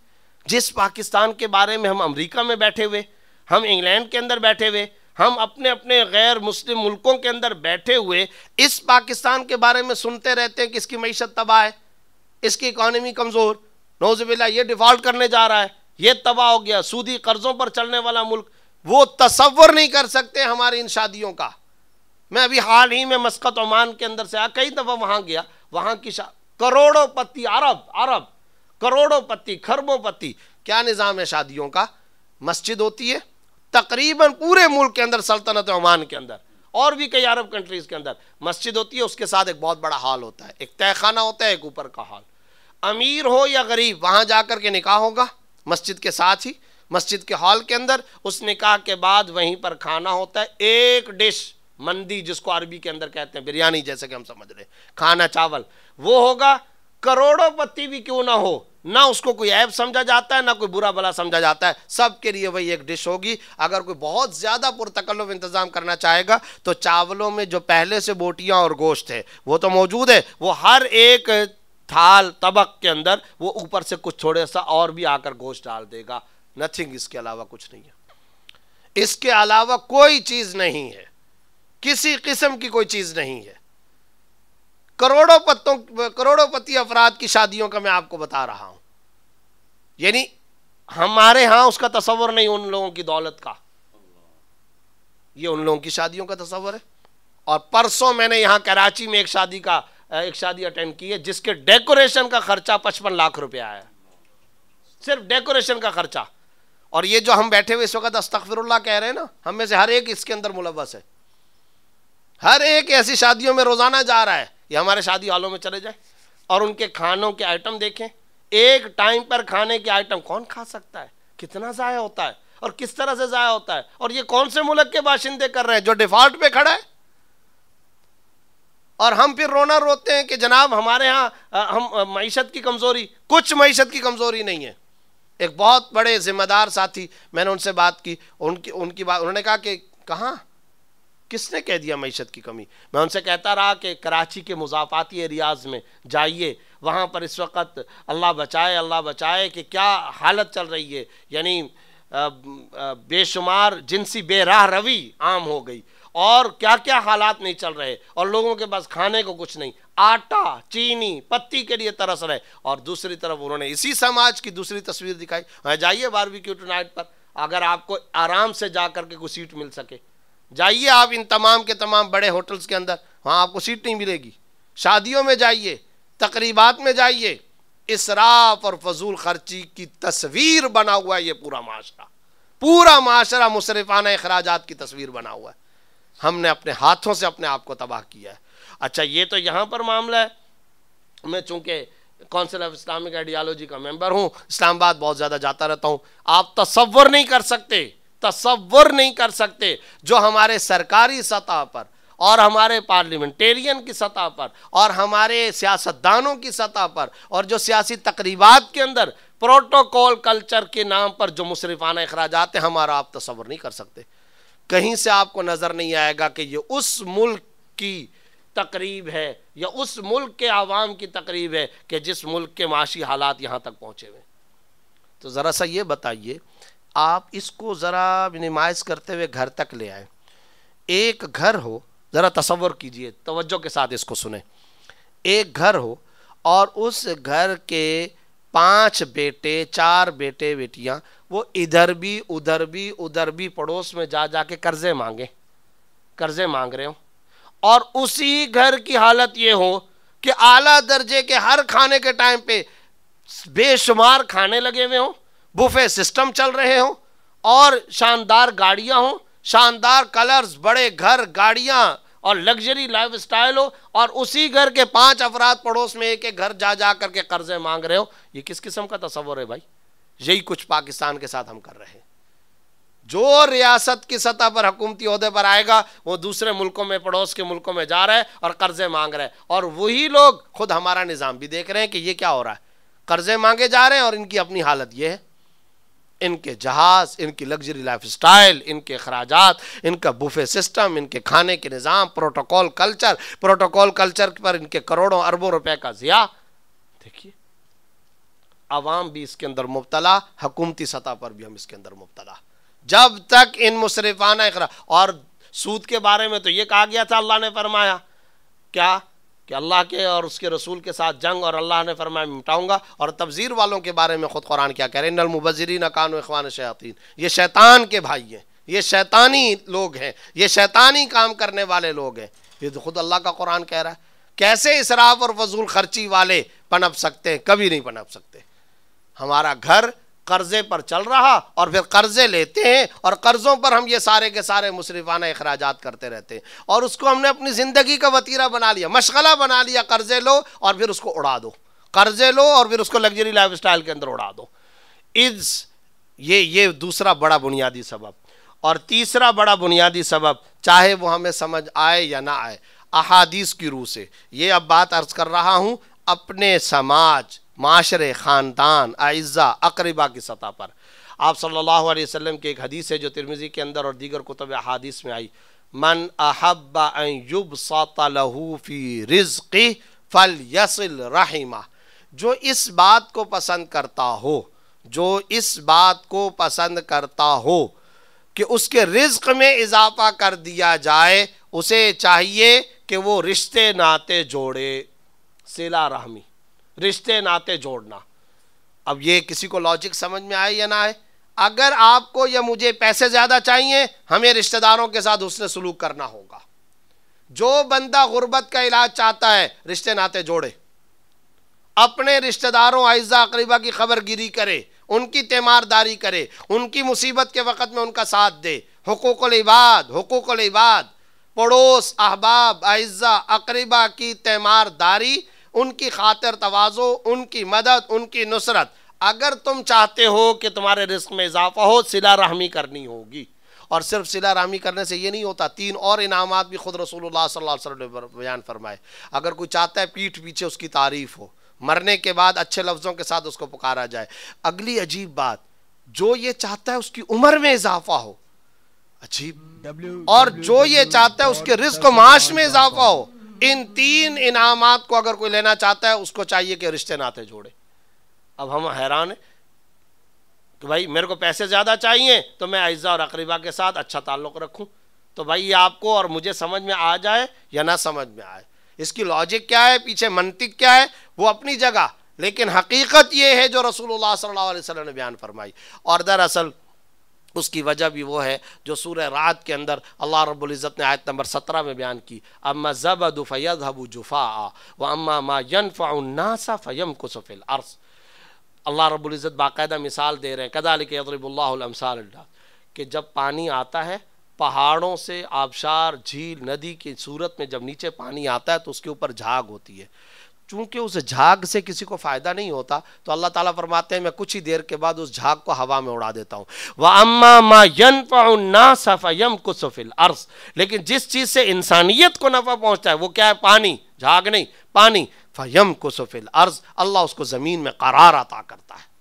जिस पाकिस्तान के बारे में हम अमरीका में बैठे हुए हम इंग्लैंड के अंदर बैठे हुए हम अपने अपने गैर मुस्लिम मुल्कों के अंदर बैठे हुए इस पाकिस्तान के बारे में सुनते रहते हैं कि इसकी मीशत तबाह है इसकी इकॉनमी कमज़ोर नौजबिल्ला ये डिफ़ॉल्ट करने जा रहा है ये तबाह हो गया सूदी कर्ज़ों पर चलने वाला मुल्क वो तस्वर नहीं कर सकते हमारी इन शादियों का मैं अभी हाल ही में मस्कत ओमान के अंदर से आया कई दफ़ा वहाँ गया वहाँ की करोड़ों पत्ती अरब अरब करोड़ों पत्ती खरबों पत्ती क्या निज़ाम है शादियों का मस्जिद होती है तकरीबन पूरे मुल्क के अंदर सल्तनत ओमान के अंदर और भी कई अरब कंट्रीज़ के अंदर मस्जिद होती है उसके साथ एक बहुत बड़ा हाल होता है एक खाना होता है एक ऊपर का हाल अमीर हो या गरीब वहां जाकर के निकाह होगा मस्जिद के साथ ही मस्जिद के हॉल के अंदर उस निकाह के बाद वहीं पर खाना होता है एक डिश मंदी जिसको अरबी के अंदर कहते हैं बिरयानी जैसे कि हम समझ रहे हैं खाना चावल वो होगा करोड़ों पत्ती भी क्यों ना हो ना उसको कोई ऐप समझा जाता है ना कोई बुरा भला समझा जाता है सबके लिए वही एक डिश होगी अगर कोई बहुत ज़्यादा पुरतकल्लुफ इंतज़ाम करना चाहेगा तो चावलों में जो पहले से बोटियाँ और गोश्त है वो तो मौजूद है वो हर एक थाल तबक के अंदर वो ऊपर से कुछ थोड़ा सा और भी आकर गोश्त डाल देगा नथिंग इसके अलावा कुछ नहीं है इसके अलावा कोई चीज़ नहीं है किसी किस्म की कोई चीज़ नहीं है करोड़ों पत्तों करोड़ों पति अफराद की शादियों का मैं आपको बता रहा हूं यानी हमारे यहां उसका तस्वर नहीं उन लोगों की दौलत का ये उन लोगों की शादियों का तस्वर है और परसों मैंने यहां कराची में एक शादी का एक शादी अटेंड की है जिसके डेकोरेशन का खर्चा पचपन लाख रुपया आया सिर्फ डेकोरेशन का खर्चा और ये जो हम बैठे हुए इस वक्त अस्तफिरल्ला कह रहे हैं ना हम में से हर एक इसके अंदर मुलवस है हर एक ऐसी शादियों में रोजाना जा रहा है ये हमारे शादी हॉलों में चले जाए और उनके खानों के आइटम देखें एक टाइम पर खाने के आइटम कौन खा सकता है कितना ज़ाया होता है और किस तरह से ज़ाया होता है और ये कौन से मुल्क के बाशिंदे कर रहे हैं जो डिफ़ॉल्ट पे खड़ा है और हम फिर रोना रोते हैं कि जनाब हमारे यहाँ हम मीशत की कमज़ोरी कुछ मीशत की कमज़ोरी नहीं है एक बहुत बड़े ज़िम्मेदार साथी मैंने उनसे बात की उनकी उनकी बात उन्होंने कहा कि कहाँ किसने कह दिया मीशत की कमी मैं उनसे कहता रहा कि कराची के मुजाफाती एरियाज़ में जाइए वहाँ पर इस वक्त अल्लाह बचाए अल्लाह बचाए कि क्या हालत चल रही है यानी बेशुमार जिनसी बेराह रवि आम हो गई और क्या क्या हालात नहीं चल रहे और लोगों के पास खाने को कुछ नहीं आटा चीनी पत्ती के लिए तरस रहे और दूसरी तरफ उन्होंने इसी समाज की दूसरी तस्वीर दिखाई जाइए बारबी क्यू नाइट पर अगर आपको आराम से जा करके कुछ सीट मिल सके जाइए आप इन तमाम के तमाम बड़े होटल्स के अंदर वहाँ आपको सीट नहीं मिलेगी शादियों में जाइए तकरीबात में जाइए इसराफ और फजूल खर्ची की तस्वीर बना हुआ है ये पूरा माशरा पूरा माशरा मुसरफाना अखराज की तस्वीर बना हुआ है हमने अपने हाथों से अपने आप को तबाह किया है अच्छा ये तो यहाँ पर मामला है मैं चूँकि काउंसिल ऑफ इस्लामिक आइडियालॉजी का मेंबर हूँ इस्लामाबाद बहुत ज़्यादा जाता रहता हूँ आप तस्वर नहीं कर सकते तस्वर नहीं कर सकते जो हमारे सरकारी सतह पर और हमारे पार्लियामेंटेरियन की सतह पर और हमारे सियासतदानों की सतह पर और जो सियासी तकरीबात के अंदर प्रोटोकॉल कल्चर के नाम पर जो मुशरफाना अखराज आते हैं हमारा आप तस्वर नहीं कर सकते कहीं से आपको नज़र नहीं आएगा कि ये उस मुल्क की तकरीब है या उस मुल्क के आवाम की तकरीब है कि जिस मुल्क के माशी हालात यहाँ तक पहुँचे हुए तो ज़रा सा ये बताइए आप इसको ज़रा मिनिमाइज करते हुए घर तक ले आए एक घर हो ज़रा तस्वर कीजिए तोज्जो के साथ इसको सुने एक घर हो और उस घर के पांच बेटे चार बेटे बेटियां वो इधर भी उधर भी उधर भी पड़ोस में जा जा के कर्ज़े मांगे कर्ज़े मांग रहे हो और उसी घर की हालत ये हो कि आला दर्जे के हर खाने के टाइम पे बेशुमार खाने लगे हुए हों बुफे सिस्टम चल रहे हों और शानदार गाड़ियाँ हों शानदार कलर्स बड़े घर गाड़ियाँ और लग्जरी लाइफ स्टाइल हो और उसी घर के पांच अफराद पड़ोस में एक एक घर जा जा करके कर्जे मांग रहे हो ये किस किस्म का तस्वर है भाई यही कुछ पाकिस्तान के साथ हम कर रहे हैं जो रियासत की सतह पर हुकूमती अहदे पर आएगा वो दूसरे मुल्कों में पड़ोस के मुल्कों में जा रहा है और कर्जे मांग रहे हैं और वही लोग खुद हमारा निज़ाम भी देख रहे हैं कि ये क्या हो रहा है कर्जे मांगे जा रहे हैं और इनकी अपनी हालत ये है इनके जहाज़ इनकी लग्जरी लाइफ स्टाइल इनके अखराज इनका बुफे सिस्टम इनके खाने के निज़ाम प्रोटोकॉल कल्चर प्रोटोकॉल कल्चर पर इनके करोड़ों अरबों रुपए का ज़िया देखिए आवाम भी इसके अंदर मुबतला हकूमती सतह पर भी हम इसके अंदर मुबतला जब तक इन मुशरफाना और सूद के बारे में तो ये कहा गया था अल्लाह ने फरमाया क्या कि अल्लाह के और उसके रसूल के साथ जंग और अल्लाह ने फरमाया मिटाऊंगा और तबज़ीर वालों के बारे में ख़ुद कुरान क्या कह रहे हैं मुबजरीन कान अखवान शयातीन ये शैतान के भाई हैं ये शैतानी लोग हैं ये शैतानी काम करने वाले लोग हैं ये तो खुद अल्लाह का कुरान कह रहा है कैसे इसराफ और फजूल खर्ची वाले पनप सकते हैं कभी नहीं पनप सकते हमारा घर कर्जे पर चल रहा और फिर कर्जे लेते हैं और कर्जों पर हम ये सारे के सारे मुशरफाना अखराज करते रहते हैं और उसको हमने अपनी ज़िंदगी का वतीरा बना लिया मशगला बना लिया कर्जे लो और फिर उसको उड़ा दो कर्जे लो और फिर उसको लग्जरी लाइफ स्टाइल के अंदर उड़ा दो इज ये ये दूसरा बड़ा बुनियादी सबब और तीसरा बड़ा बुनियादी सबब चाहे वो हमें समझ आए या ना आए अहादीस की रूह से ये अब बात अर्ज़ कर रहा हूँ अपने समाज माशरे ख़ानदान अज़ा अकरबा की सतह पर आप सल्लल्लाहु अलैहि वसल्लम की एक हदीस है जो तिरमिज़ी के अंदर और दीगर कुतब हादिस में आई मन अहब्बा युब सातलहूफ़ी रिज़्क़ी फल यसिल रहीमा जो इस बात को पसंद करता हो जो इस बात को पसंद करता हो कि उसके रिज्क में इजाफा कर दिया जाए उसे चाहिए कि वो रिश्ते नाते जोड़े सिला रहमी रिश्ते नाते जोड़ना अब ये किसी को लॉजिक समझ में आए या ना आए अगर आपको या मुझे पैसे ज़्यादा चाहिए हमें रिश्तेदारों के साथ उसने सलूक करना होगा जो बंदा गुर्बत का इलाज चाहता है रिश्ते नाते जोड़े अपने रिश्तेदारों आयजा अकरीबा की खबर गिरी करे उनकी तेमारदारी करे उनकी मुसीबत के वक़्त में उनका साथ दे हकूक़ल इबाद हकूक़ल इबाद पड़ोस अहबाब आयजा अकरीबा की तेमारदारी उनकी खातिर तोज़ो उनकी मदद उनकी नुसरत अगर तुम चाहते हो कि तुम्हारे रिस्क में इजाफा हो सिला रहमी करनी होगी और सिर्फ सिला रहमी करने से ये नहीं होता तीन और इनाम भी खुद रसूलुल्लाह सल्लल्लाहु अलैहि वसल्लम ने बयान फरमाए अगर कोई चाहता है पीठ पीछे उसकी तारीफ़ हो मरने के बाद अच्छे लफ्ज़ों के साथ उसको पुकारा जाए अगली अजीब बात जो ये चाहता है उसकी उम्र में इजाफा हो अजीब और जो ये चाहता है उसके रिस्क माश में इजाफा हो इन तीन इनामात को अगर कोई लेना चाहता है उसको चाहिए कि रिश्ते नाते जोड़े अब हम हैरान हैं कि भाई मेरे को पैसे ज़्यादा चाहिए तो मैं अज्जा और अकरीबा के साथ अच्छा ताल्लुक़ रखूँ तो भाई ये आपको और मुझे समझ में आ जाए या ना समझ में आए इसकी लॉजिक क्या है पीछे मनतिक क्या है वो अपनी जगह लेकिन हकीकत ये है जो रसूलुल्लाह सल्लल्लाहु अलैहि वसल्लम ने बयान फरमाई और दरअसल उसकी वजह भी वो है जो सूर रात के अंदर अल्लाह रब्ज़त ने आयत नंबर सत्रह में बयान की अम्मा ज़ब फ़ैद हबू जुफ़ा व अम्मा मा यन फ़ाउन्नासा फ़ैम को अर्स अल्लाह रब्ज़त बाकायदा मिसाल दे रहे हैं कदाल के अदरबल्लामसाल कि जब पानी आता है पहाड़ों से आबशार झील नदी की सूरत में जब नीचे पानी आता है तो उसके ऊपर झाग होती है चूंकि उस झाग से किसी को फ़ायदा नहीं होता तो अल्लाह ताला फरमाते हैं मैं कुछ ही देर के बाद उस झाग को हवा में उड़ा देता हूँ वह अम्मा मा यन ना सफ़ा यम कुसफिल अर्स लेकिन जिस चीज़ से इंसानियत को नफ़ा पहुँचता है वो क्या है पानी झाग नहीं पानी फ़यम कुसफिल अर्ज अल्लाह उसको ज़मीन में करार अता करता है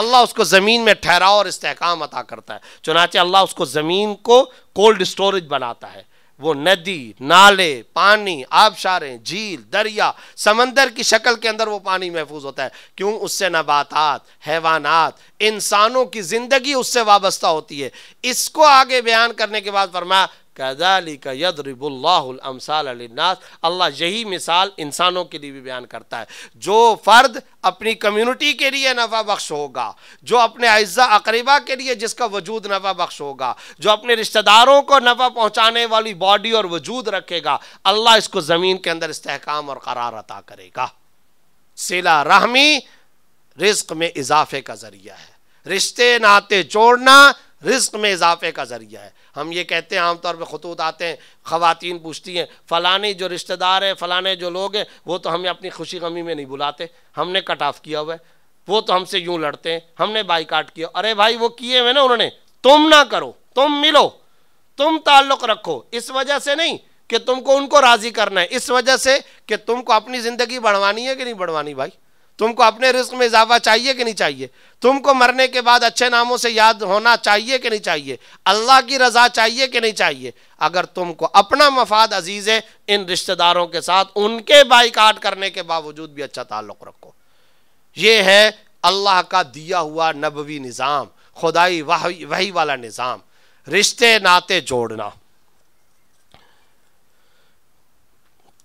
अल्लाह उसको ज़मीन में ठहराव और इस्तेकाम अता करता है चुनाचे अल्लाह उसको ज़मीन को कोल्ड स्टोरेज बनाता है वो नदी नाले पानी आबशारें झील दरिया समंदर की शक्ल के अंदर वो पानी महफूज होता है क्यों उससे नबातात हैवानात इंसानों की ज़िंदगी उससे वाबस्ता होती है इसको आगे बयान करने के बाद फरमाया कदाली का यदरबुल्लामसालनास अल्लाह यही मिसाल इंसानों के लिए भी बयान करता है जो फ़र्द अपनी कम्यूनिटी के लिए नफा बख्श होगा जो अपने अज्जा अकरीबा के लिए जिसका वजूद नफा बख्श होगा जो अपने रिश्तेदारों को नफा पहुँचाने वाली बॉडी और वजूद रखेगा अल्लाह इसको ज़मीन के अंदर इसकाम और करार अता करेगा सिला रहमी रिस्क में इजाफे का ज़रिया है रिश्ते नाते जोड़ना रिस्क में इजाफे का ज़रिया है हम ये कहते हैं आमतौर पर खतूत आते हैं ख़वातीन पूछती हैं फ़लाने जो रिश्तेदार हैं फ़लाने जो लोग हैं वो तो हमें अपनी खुशी गमी में नहीं बुलाते हमने कट ऑफ किया हुआ है वो तो हमसे यूँ लड़ते हैं हमने बाईकाट किया अरे भाई वो किए हुए ना उन्होंने तुम ना करो तुम मिलो तुम ताल्लुक़ रखो इस वजह से नहीं कि तुमको उनको राज़ी करना है इस वजह से कि तुमको अपनी ज़िंदगी बढ़वानी है कि नहीं बढ़वानी भाई तुमको अपने रिस्क में इजाफा चाहिए कि नहीं चाहिए तुमको मरने के बाद अच्छे नामों से याद होना चाहिए कि नहीं चाहिए अल्लाह की रजा चाहिए कि नहीं चाहिए अगर तुमको अपना मफाद अजीज़ है इन रिश्तेदारों के साथ उनके बाइकाट करने के बावजूद भी अच्छा ताल्लुक़ रखो ये है अल्लाह का दिया हुआ नबवी निज़ाम खुदाई वही वही वाला निज़ाम रिश्ते नाते जोड़ना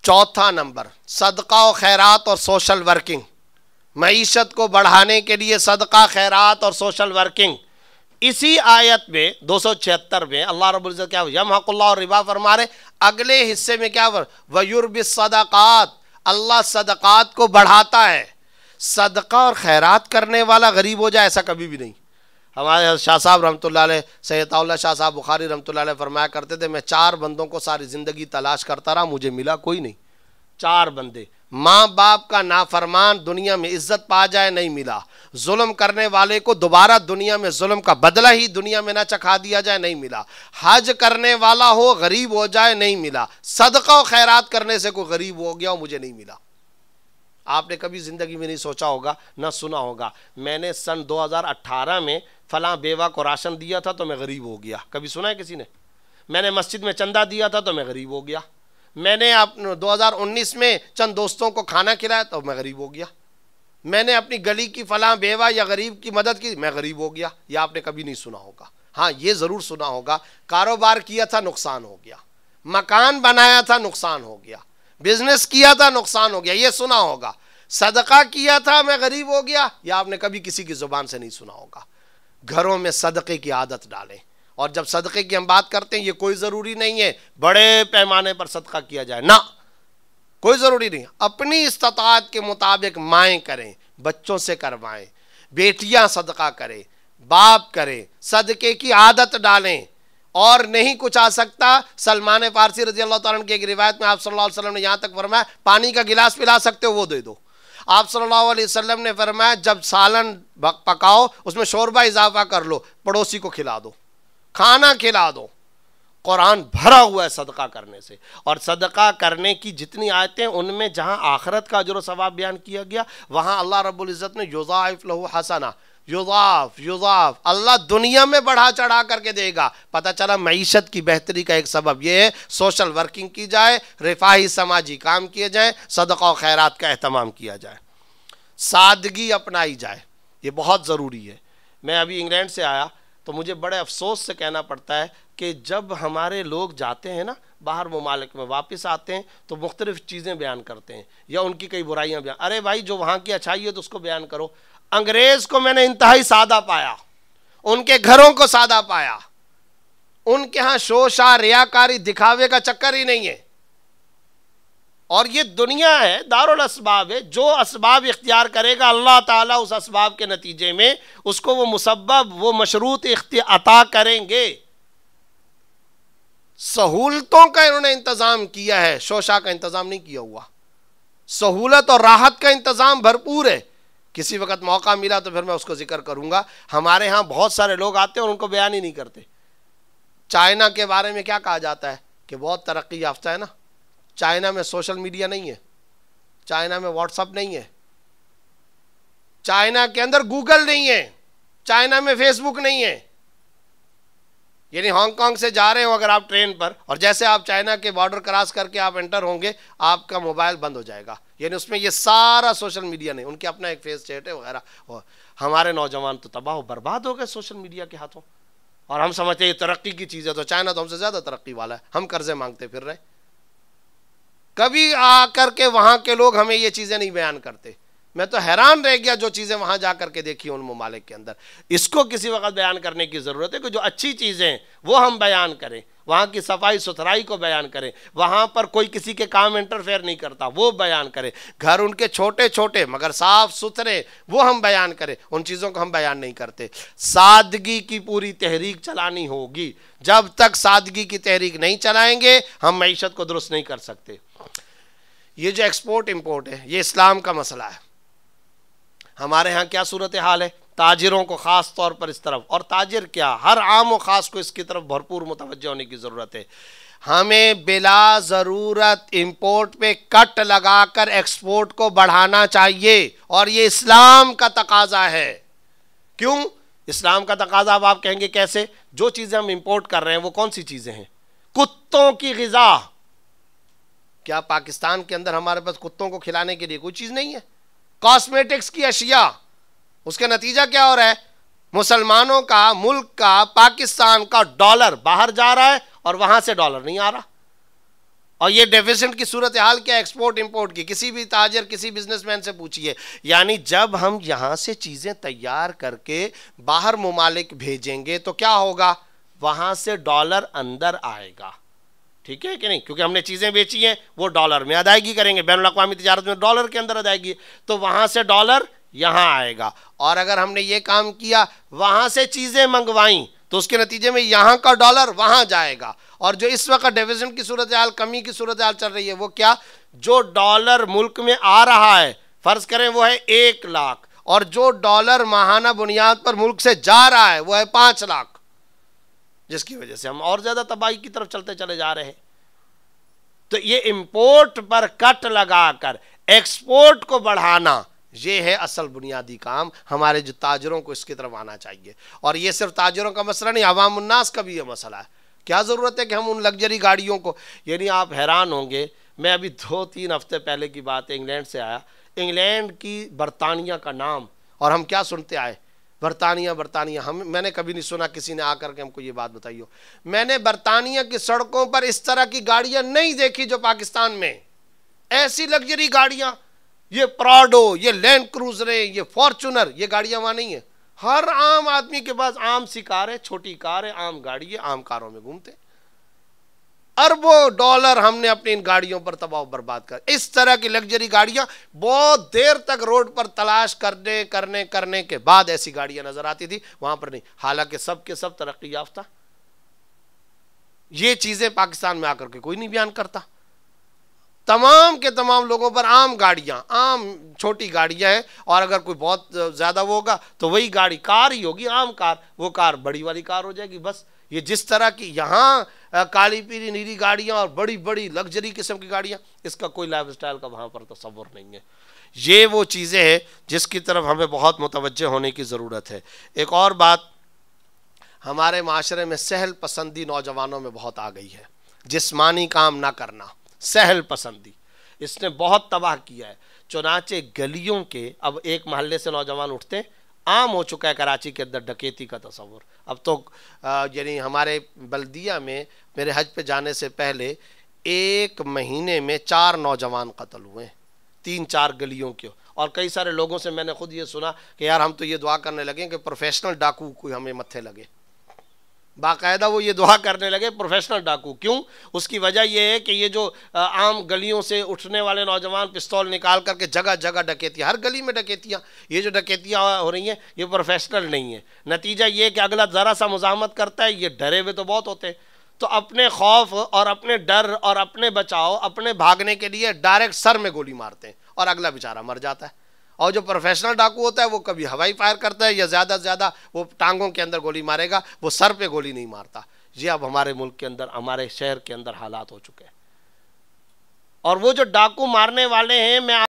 चौथा नंबर सदका खैरात और सोशल वर्किंग मीशत को बढ़ाने के लिए सदका खैरत और सोशल वर्किंग इसी आयत में दो सौ छिहत्तर में अल्लाह रब क्या यम हकुल्ला और रिबा फरमा रहे अगले हिस्से में क्या वयुर्बिस सदाक़ात अल्लाह सदक़ात को बढ़ाता है सदका और खैरात करने वाला गरीब हो जाए ऐसा कभी भी नहीं हमारे शाह साहब रमत सैदल्ला शाह साहब बुखारी रमत फरमाया करते थे मैं चार बंदों को सारी ज़िंदगी तलाश करता रहा मुझे मिला कोई नहीं चार बंदे माँ बाप का नाफरमान दुनिया में इज्जत पा जाए नहीं मिला जुल्म करने वाले को दोबारा दुनिया में जुल्म का बदला ही दुनिया में ना चखा दिया जाए नहीं मिला हज करने वाला हो गरीब हो जाए नहीं मिला सदका खैरात करने से कोई गरीब हो गया हो मुझे नहीं मिला आपने कभी ज़िंदगी में नहीं सोचा होगा ना सुना होगा मैंने सन 2018 में फला बेवा को राशन दिया था तो मैं गरीब हो गया कभी सुना है किसी ने मैंने मस्जिद में चंदा दिया था तो मैं गरीब हो गया मैंने आप 2019 में चंद दोस्तों को खाना खिलाया तो मैं गरीब हो गया मैंने अपनी गली की फलां बेवा या गरीब की मदद की मैं गरीब हो गया यह आपने कभी नहीं सुना होगा हाँ ये ज़रूर सुना होगा कारोबार किया था नुकसान हो गया मकान बनाया था नुकसान हो गया बिजनेस किया था नुकसान हो गया ये सुना होगा सदका किया था मैं गरीब हो गया या आपने कभी किसी की ज़ुबान से नहीं सुना होगा घरों में सदक़े की आदत डालें और जब सदक़े की हम बात करते हैं ये कोई ज़रूरी नहीं है बड़े पैमाने पर सदका किया जाए ना कोई ज़रूरी नहीं अपनी इस्तात के मुताबिक माएँ करें बच्चों से करवाएँ बेटियाँ सदका करें बाप करें सदक़े की आदत डालें और नहीं कुछ आ सकता सलमान फारसी रजी अल्लाह तन की एक रिवायत में आप सल्लल्लाहु अलैहि वसल्लम ने यहाँ तक फरमाया पानी का गिलास पिला सकते हो वो दे दो आप सल्लल्लाहु अलैहि वसल्लम ने फरमाया जब सालन पकाओ उसमें शोरबा इजाफा कर लो पड़ोसी को खिला दो खाना खिला दो कुरान भरा हुआ है सदका करने से और सदका करने की जितनी आयतें उनमें जहाँ आखरत का अजर सवाब बयान किया गया वहाँ अल्लाह रबुल्ज़त ने युजाफ लहु हसना युजाफ युजाफ अल्लाह दुनिया में बढ़ा चढ़ा करके देगा पता चला मीशत की बेहतरी का एक सबब यह है सोशल वर्किंग की जाए रिफाही समाजी काम किए जाए सदका खैरात का अहतमाम किया जाए सादगी अपनाई जाए ये बहुत ज़रूरी है मैं अभी इंग्लैंड से आया तो मुझे बड़े अफसोस से कहना पड़ता है कि जब हमारे लोग जाते हैं ना बाहर ममालिक में वापस आते हैं तो मुख्तलिफ़ चीज़ें बयान करते हैं या उनकी कई बुराइयाँ बयान अरे भाई जो वहाँ की अच्छाई है तो उसको बयान करो अंग्रेज़ को मैंने इंतहाई सादा पाया उनके घरों को सादा पाया उनके यहाँ शोशा रियाकारी दिखावे का चक्कर ही नहीं है और ये दुनिया है दारुल असबाब है जो असबाब इख्तियार करेगा अल्लाह ताला उस असबाब के नतीजे में उसको वो मुसबब वो मशरूत अता करेंगे सहूलतों का इन्होंने इंतज़ाम किया है शोशा का इंतज़ाम नहीं किया हुआ सहूलत और राहत का इंतज़ाम भरपूर है किसी वक्त मौका मिला तो फिर मैं उसको ज़िक्र करूंगा हमारे यहाँ बहुत सारे लोग आते हैं और उनको बयान ही नहीं करते चाइना के बारे में क्या कहा जाता है कि बहुत तरक्की याफ्ता है ना चाइना में सोशल मीडिया नहीं है चाइना में व्हाट्सअप नहीं है चाइना के अंदर गूगल नहीं है चाइना में फेसबुक नहीं है यानी हांगकांग से जा रहे हो अगर आप ट्रेन पर और जैसे आप चाइना के बॉर्डर क्रॉस करके आप एंटर होंगे आपका मोबाइल बंद हो जाएगा यानी उसमें ये सारा सोशल मीडिया नहीं उनके अपना एक फेस चैट है वगैरह हमारे नौजवान तो तबाह बर्बाद हो गए सोशल मीडिया के हाथों और हम समझते हैं ये तरक्की की चीज़ है तो चाइना तो हमसे ज़्यादा तरक्की वाला है हम कर्जे मांगते फिर रहे हैं कभी आकर के वहाँ के लोग हमें ये चीज़ें नहीं बयान करते मैं तो हैरान रह गया जो चीज़ें वहाँ जा के देखी उन ममालिक के अंदर इसको किसी वक्त बयान करने की ज़रूरत है कि जो अच्छी चीज़ें वो हम बयान करें वहाँ की सफाई सुथराई को बयान करें वहाँ पर कोई किसी के काम इंटरफेयर नहीं करता वो बयान करें घर उनके छोटे छोटे मगर साफ सुथरे वो हम बयान करें उन चीज़ों को हम बयान नहीं करते सादगी की पूरी तहरीक चलानी होगी जब तक सादगी की तहरीक नहीं चलाएंगे हम मीशत को दुरुस्त नहीं कर सकते ये जो एक्सपोर्ट इम्पोर्ट है ये इस्लाम का मसला है हमारे यहाँ क्या सूरत हाल है ताजिरों को ख़ास तौर पर इस तरफ और ताजिर क्या हर आम व ख़ास को इसकी तरफ भरपूर मुतवजह होने की ज़रूरत है हमें बिला ज़रूरत इम्पोर्ट पे कट लगाकर एक्सपोर्ट को बढ़ाना चाहिए और ये इस्लाम का तकाजा है क्यों इस्लाम का तकाजा अब आप कहेंगे कैसे जो चीज़ें हम इम्पोर्ट कर रहे हैं वो कौन सी चीज़ें हैं कुत्तों की गज़ा क्या पाकिस्तान के अंदर हमारे पास कुत्तों को खिलाने के लिए कोई चीज़ नहीं है कॉस्मेटिक्स की अशिया उसका नतीजा क्या हो रहा है मुसलमानों का मुल्क का पाकिस्तान का डॉलर बाहर जा रहा है और वहां से डॉलर नहीं आ रहा और ये डेफिसिट की सूरत हाल क्या एक्सपोर्ट इंपोर्ट की किसी भी ताजर किसी बिजनेसमैन से पूछिए यानी जब हम यहाँ से चीज़ें तैयार करके बाहर ममालिक भेजेंगे तो क्या होगा वहाँ से डॉलर अंदर आएगा ठीक है कि नहीं क्योंकि हमने चीज़ें बेची हैं वो डॉलर में अदायगी करेंगे बैन अवी तजारत में डॉलर के अंदर अदायगी तो वहाँ से डॉलर यहाँ आएगा और अगर हमने ये काम किया वहाँ से चीज़ें मंगवाई तो उसके नतीजे में यहाँ का डॉलर वहाँ जाएगा और जो इस वक्त डिविजन की सूरत हाल कमी की सूरत हाल चल रही है वो क्या जो डॉलर मुल्क में आ रहा है फ़र्ज़ करें वो है एक लाख और जो डॉलर माहाना बुनियाद पर मुल्क से जा रहा है वो है पाँच लाख जिसकी वजह से हम और ज़्यादा तबाही की तरफ चलते चले जा रहे हैं तो ये इंपोर्ट पर कट लगाकर एक्सपोर्ट को बढ़ाना ये है असल बुनियादी काम हमारे जो ताजरों को इसकी तरफ आना चाहिए और ये सिर्फ ताजरों का मसला नहीं अवाम उन्नास का भी ये मसला है क्या ज़रूरत है कि हम उन लग्जरी गाड़ियों को यानी आप हैरान होंगे मैं अभी दो तीन हफ्ते पहले की बात है इंग्लैंड से आया इंग्लैंड की बरतानिया का नाम और हम क्या सुनते आए बरतानिया बरतानिया हम मैंने कभी नहीं सुना किसी ने आकर के हमको ये बात बताई हो मैंने बरतानिया की सड़कों पर इस तरह की गाड़ियां नहीं देखी जो पाकिस्तान में ऐसी लग्जरी गाड़ियां ये प्राडो ये लैंड क्रूजरें ये फॉर्चूनर ये गाड़ियां वहाँ नहीं है हर आम आदमी के पास आम सी कार है छोटी कार है आम गाड़ी है आम कारों में घूमते अरबों डॉलर हमने अपनी इन गाड़ियों पर तबाह बर्बाद कर इस तरह की लग्जरी गाड़ियां बहुत देर तक रोड पर तलाश करने करने करने के बाद ऐसी गाड़ियां नजर आती थी वहां पर नहीं हालांकि सब के सब तरक्की याफ्ता ये चीजें पाकिस्तान में आकर के कोई नहीं बयान करता तमाम के तमाम लोगों पर आम गाड़ियां आम छोटी गाड़ियां हैं और अगर कोई बहुत ज़्यादा वो होगा तो वही गाड़ी कार ही होगी आम कार वो कार बड़ी वाली कार हो जाएगी बस ये जिस तरह की यहाँ काली पीली नीली गाड़ियाँ और बड़ी बड़ी लग्जरी किस्म की गाड़ियाँ इसका कोई लाइफ स्टाइल का वहाँ पर तस्वर नहीं है ये वो चीज़ें हैं जिसकी तरफ हमें बहुत मुतवजह होने की ज़रूरत है एक और बात हमारे माशरे में सहल पसंदी नौजवानों में बहुत आ गई है जिस्मानी काम ना करना सहल पसंदी इसने बहुत तबाह किया है चुनाचे गलियों के अब एक महल्ले से नौजवान उठते हैं आम हो चुका है कराची के अंदर डकैती का तस्वुर अब तो यानी हमारे बल्दिया में मेरे हज पे जाने से पहले एक महीने में चार नौजवान कत्ल हुए हैं तीन चार गलियों के और कई सारे लोगों से मैंने खुद ये सुना कि यार हम तो ये दुआ करने लगे कि प्रोफेशनल डाकू कोई हमें मत्थे लगे बाकायदा वो ये दुआ करने लगे प्रोफेशनल डाकू क्यों उसकी वजह ये है कि ये जो आम गलियों से उठने वाले नौजवान पिस्तौल निकाल करके जगह जगह डकेतियाँ हर गली में डकेतियाँ ये जो डकैतियाँ हो रही हैं ये प्रोफेशनल नहीं है नतीजा ये है कि अगला ज़रा सा मुजामत करता है ये डरे हुए तो बहुत होते हैं तो अपने खौफ और अपने डर और अपने बचाव अपने भागने के लिए डायरेक्ट सर में गोली मारते हैं और अगला बेचारा मर जाता है और जो प्रोफेशनल डाकू होता है वो कभी हवाई फायर करता है या ज़्यादा से ज़्यादा वो टांगों के अंदर गोली मारेगा वो सर पे गोली नहीं मारता ये अब हमारे मुल्क के अंदर हमारे शहर के अंदर हालात हो चुके हैं और वो जो डाकू मारने वाले हैं मैं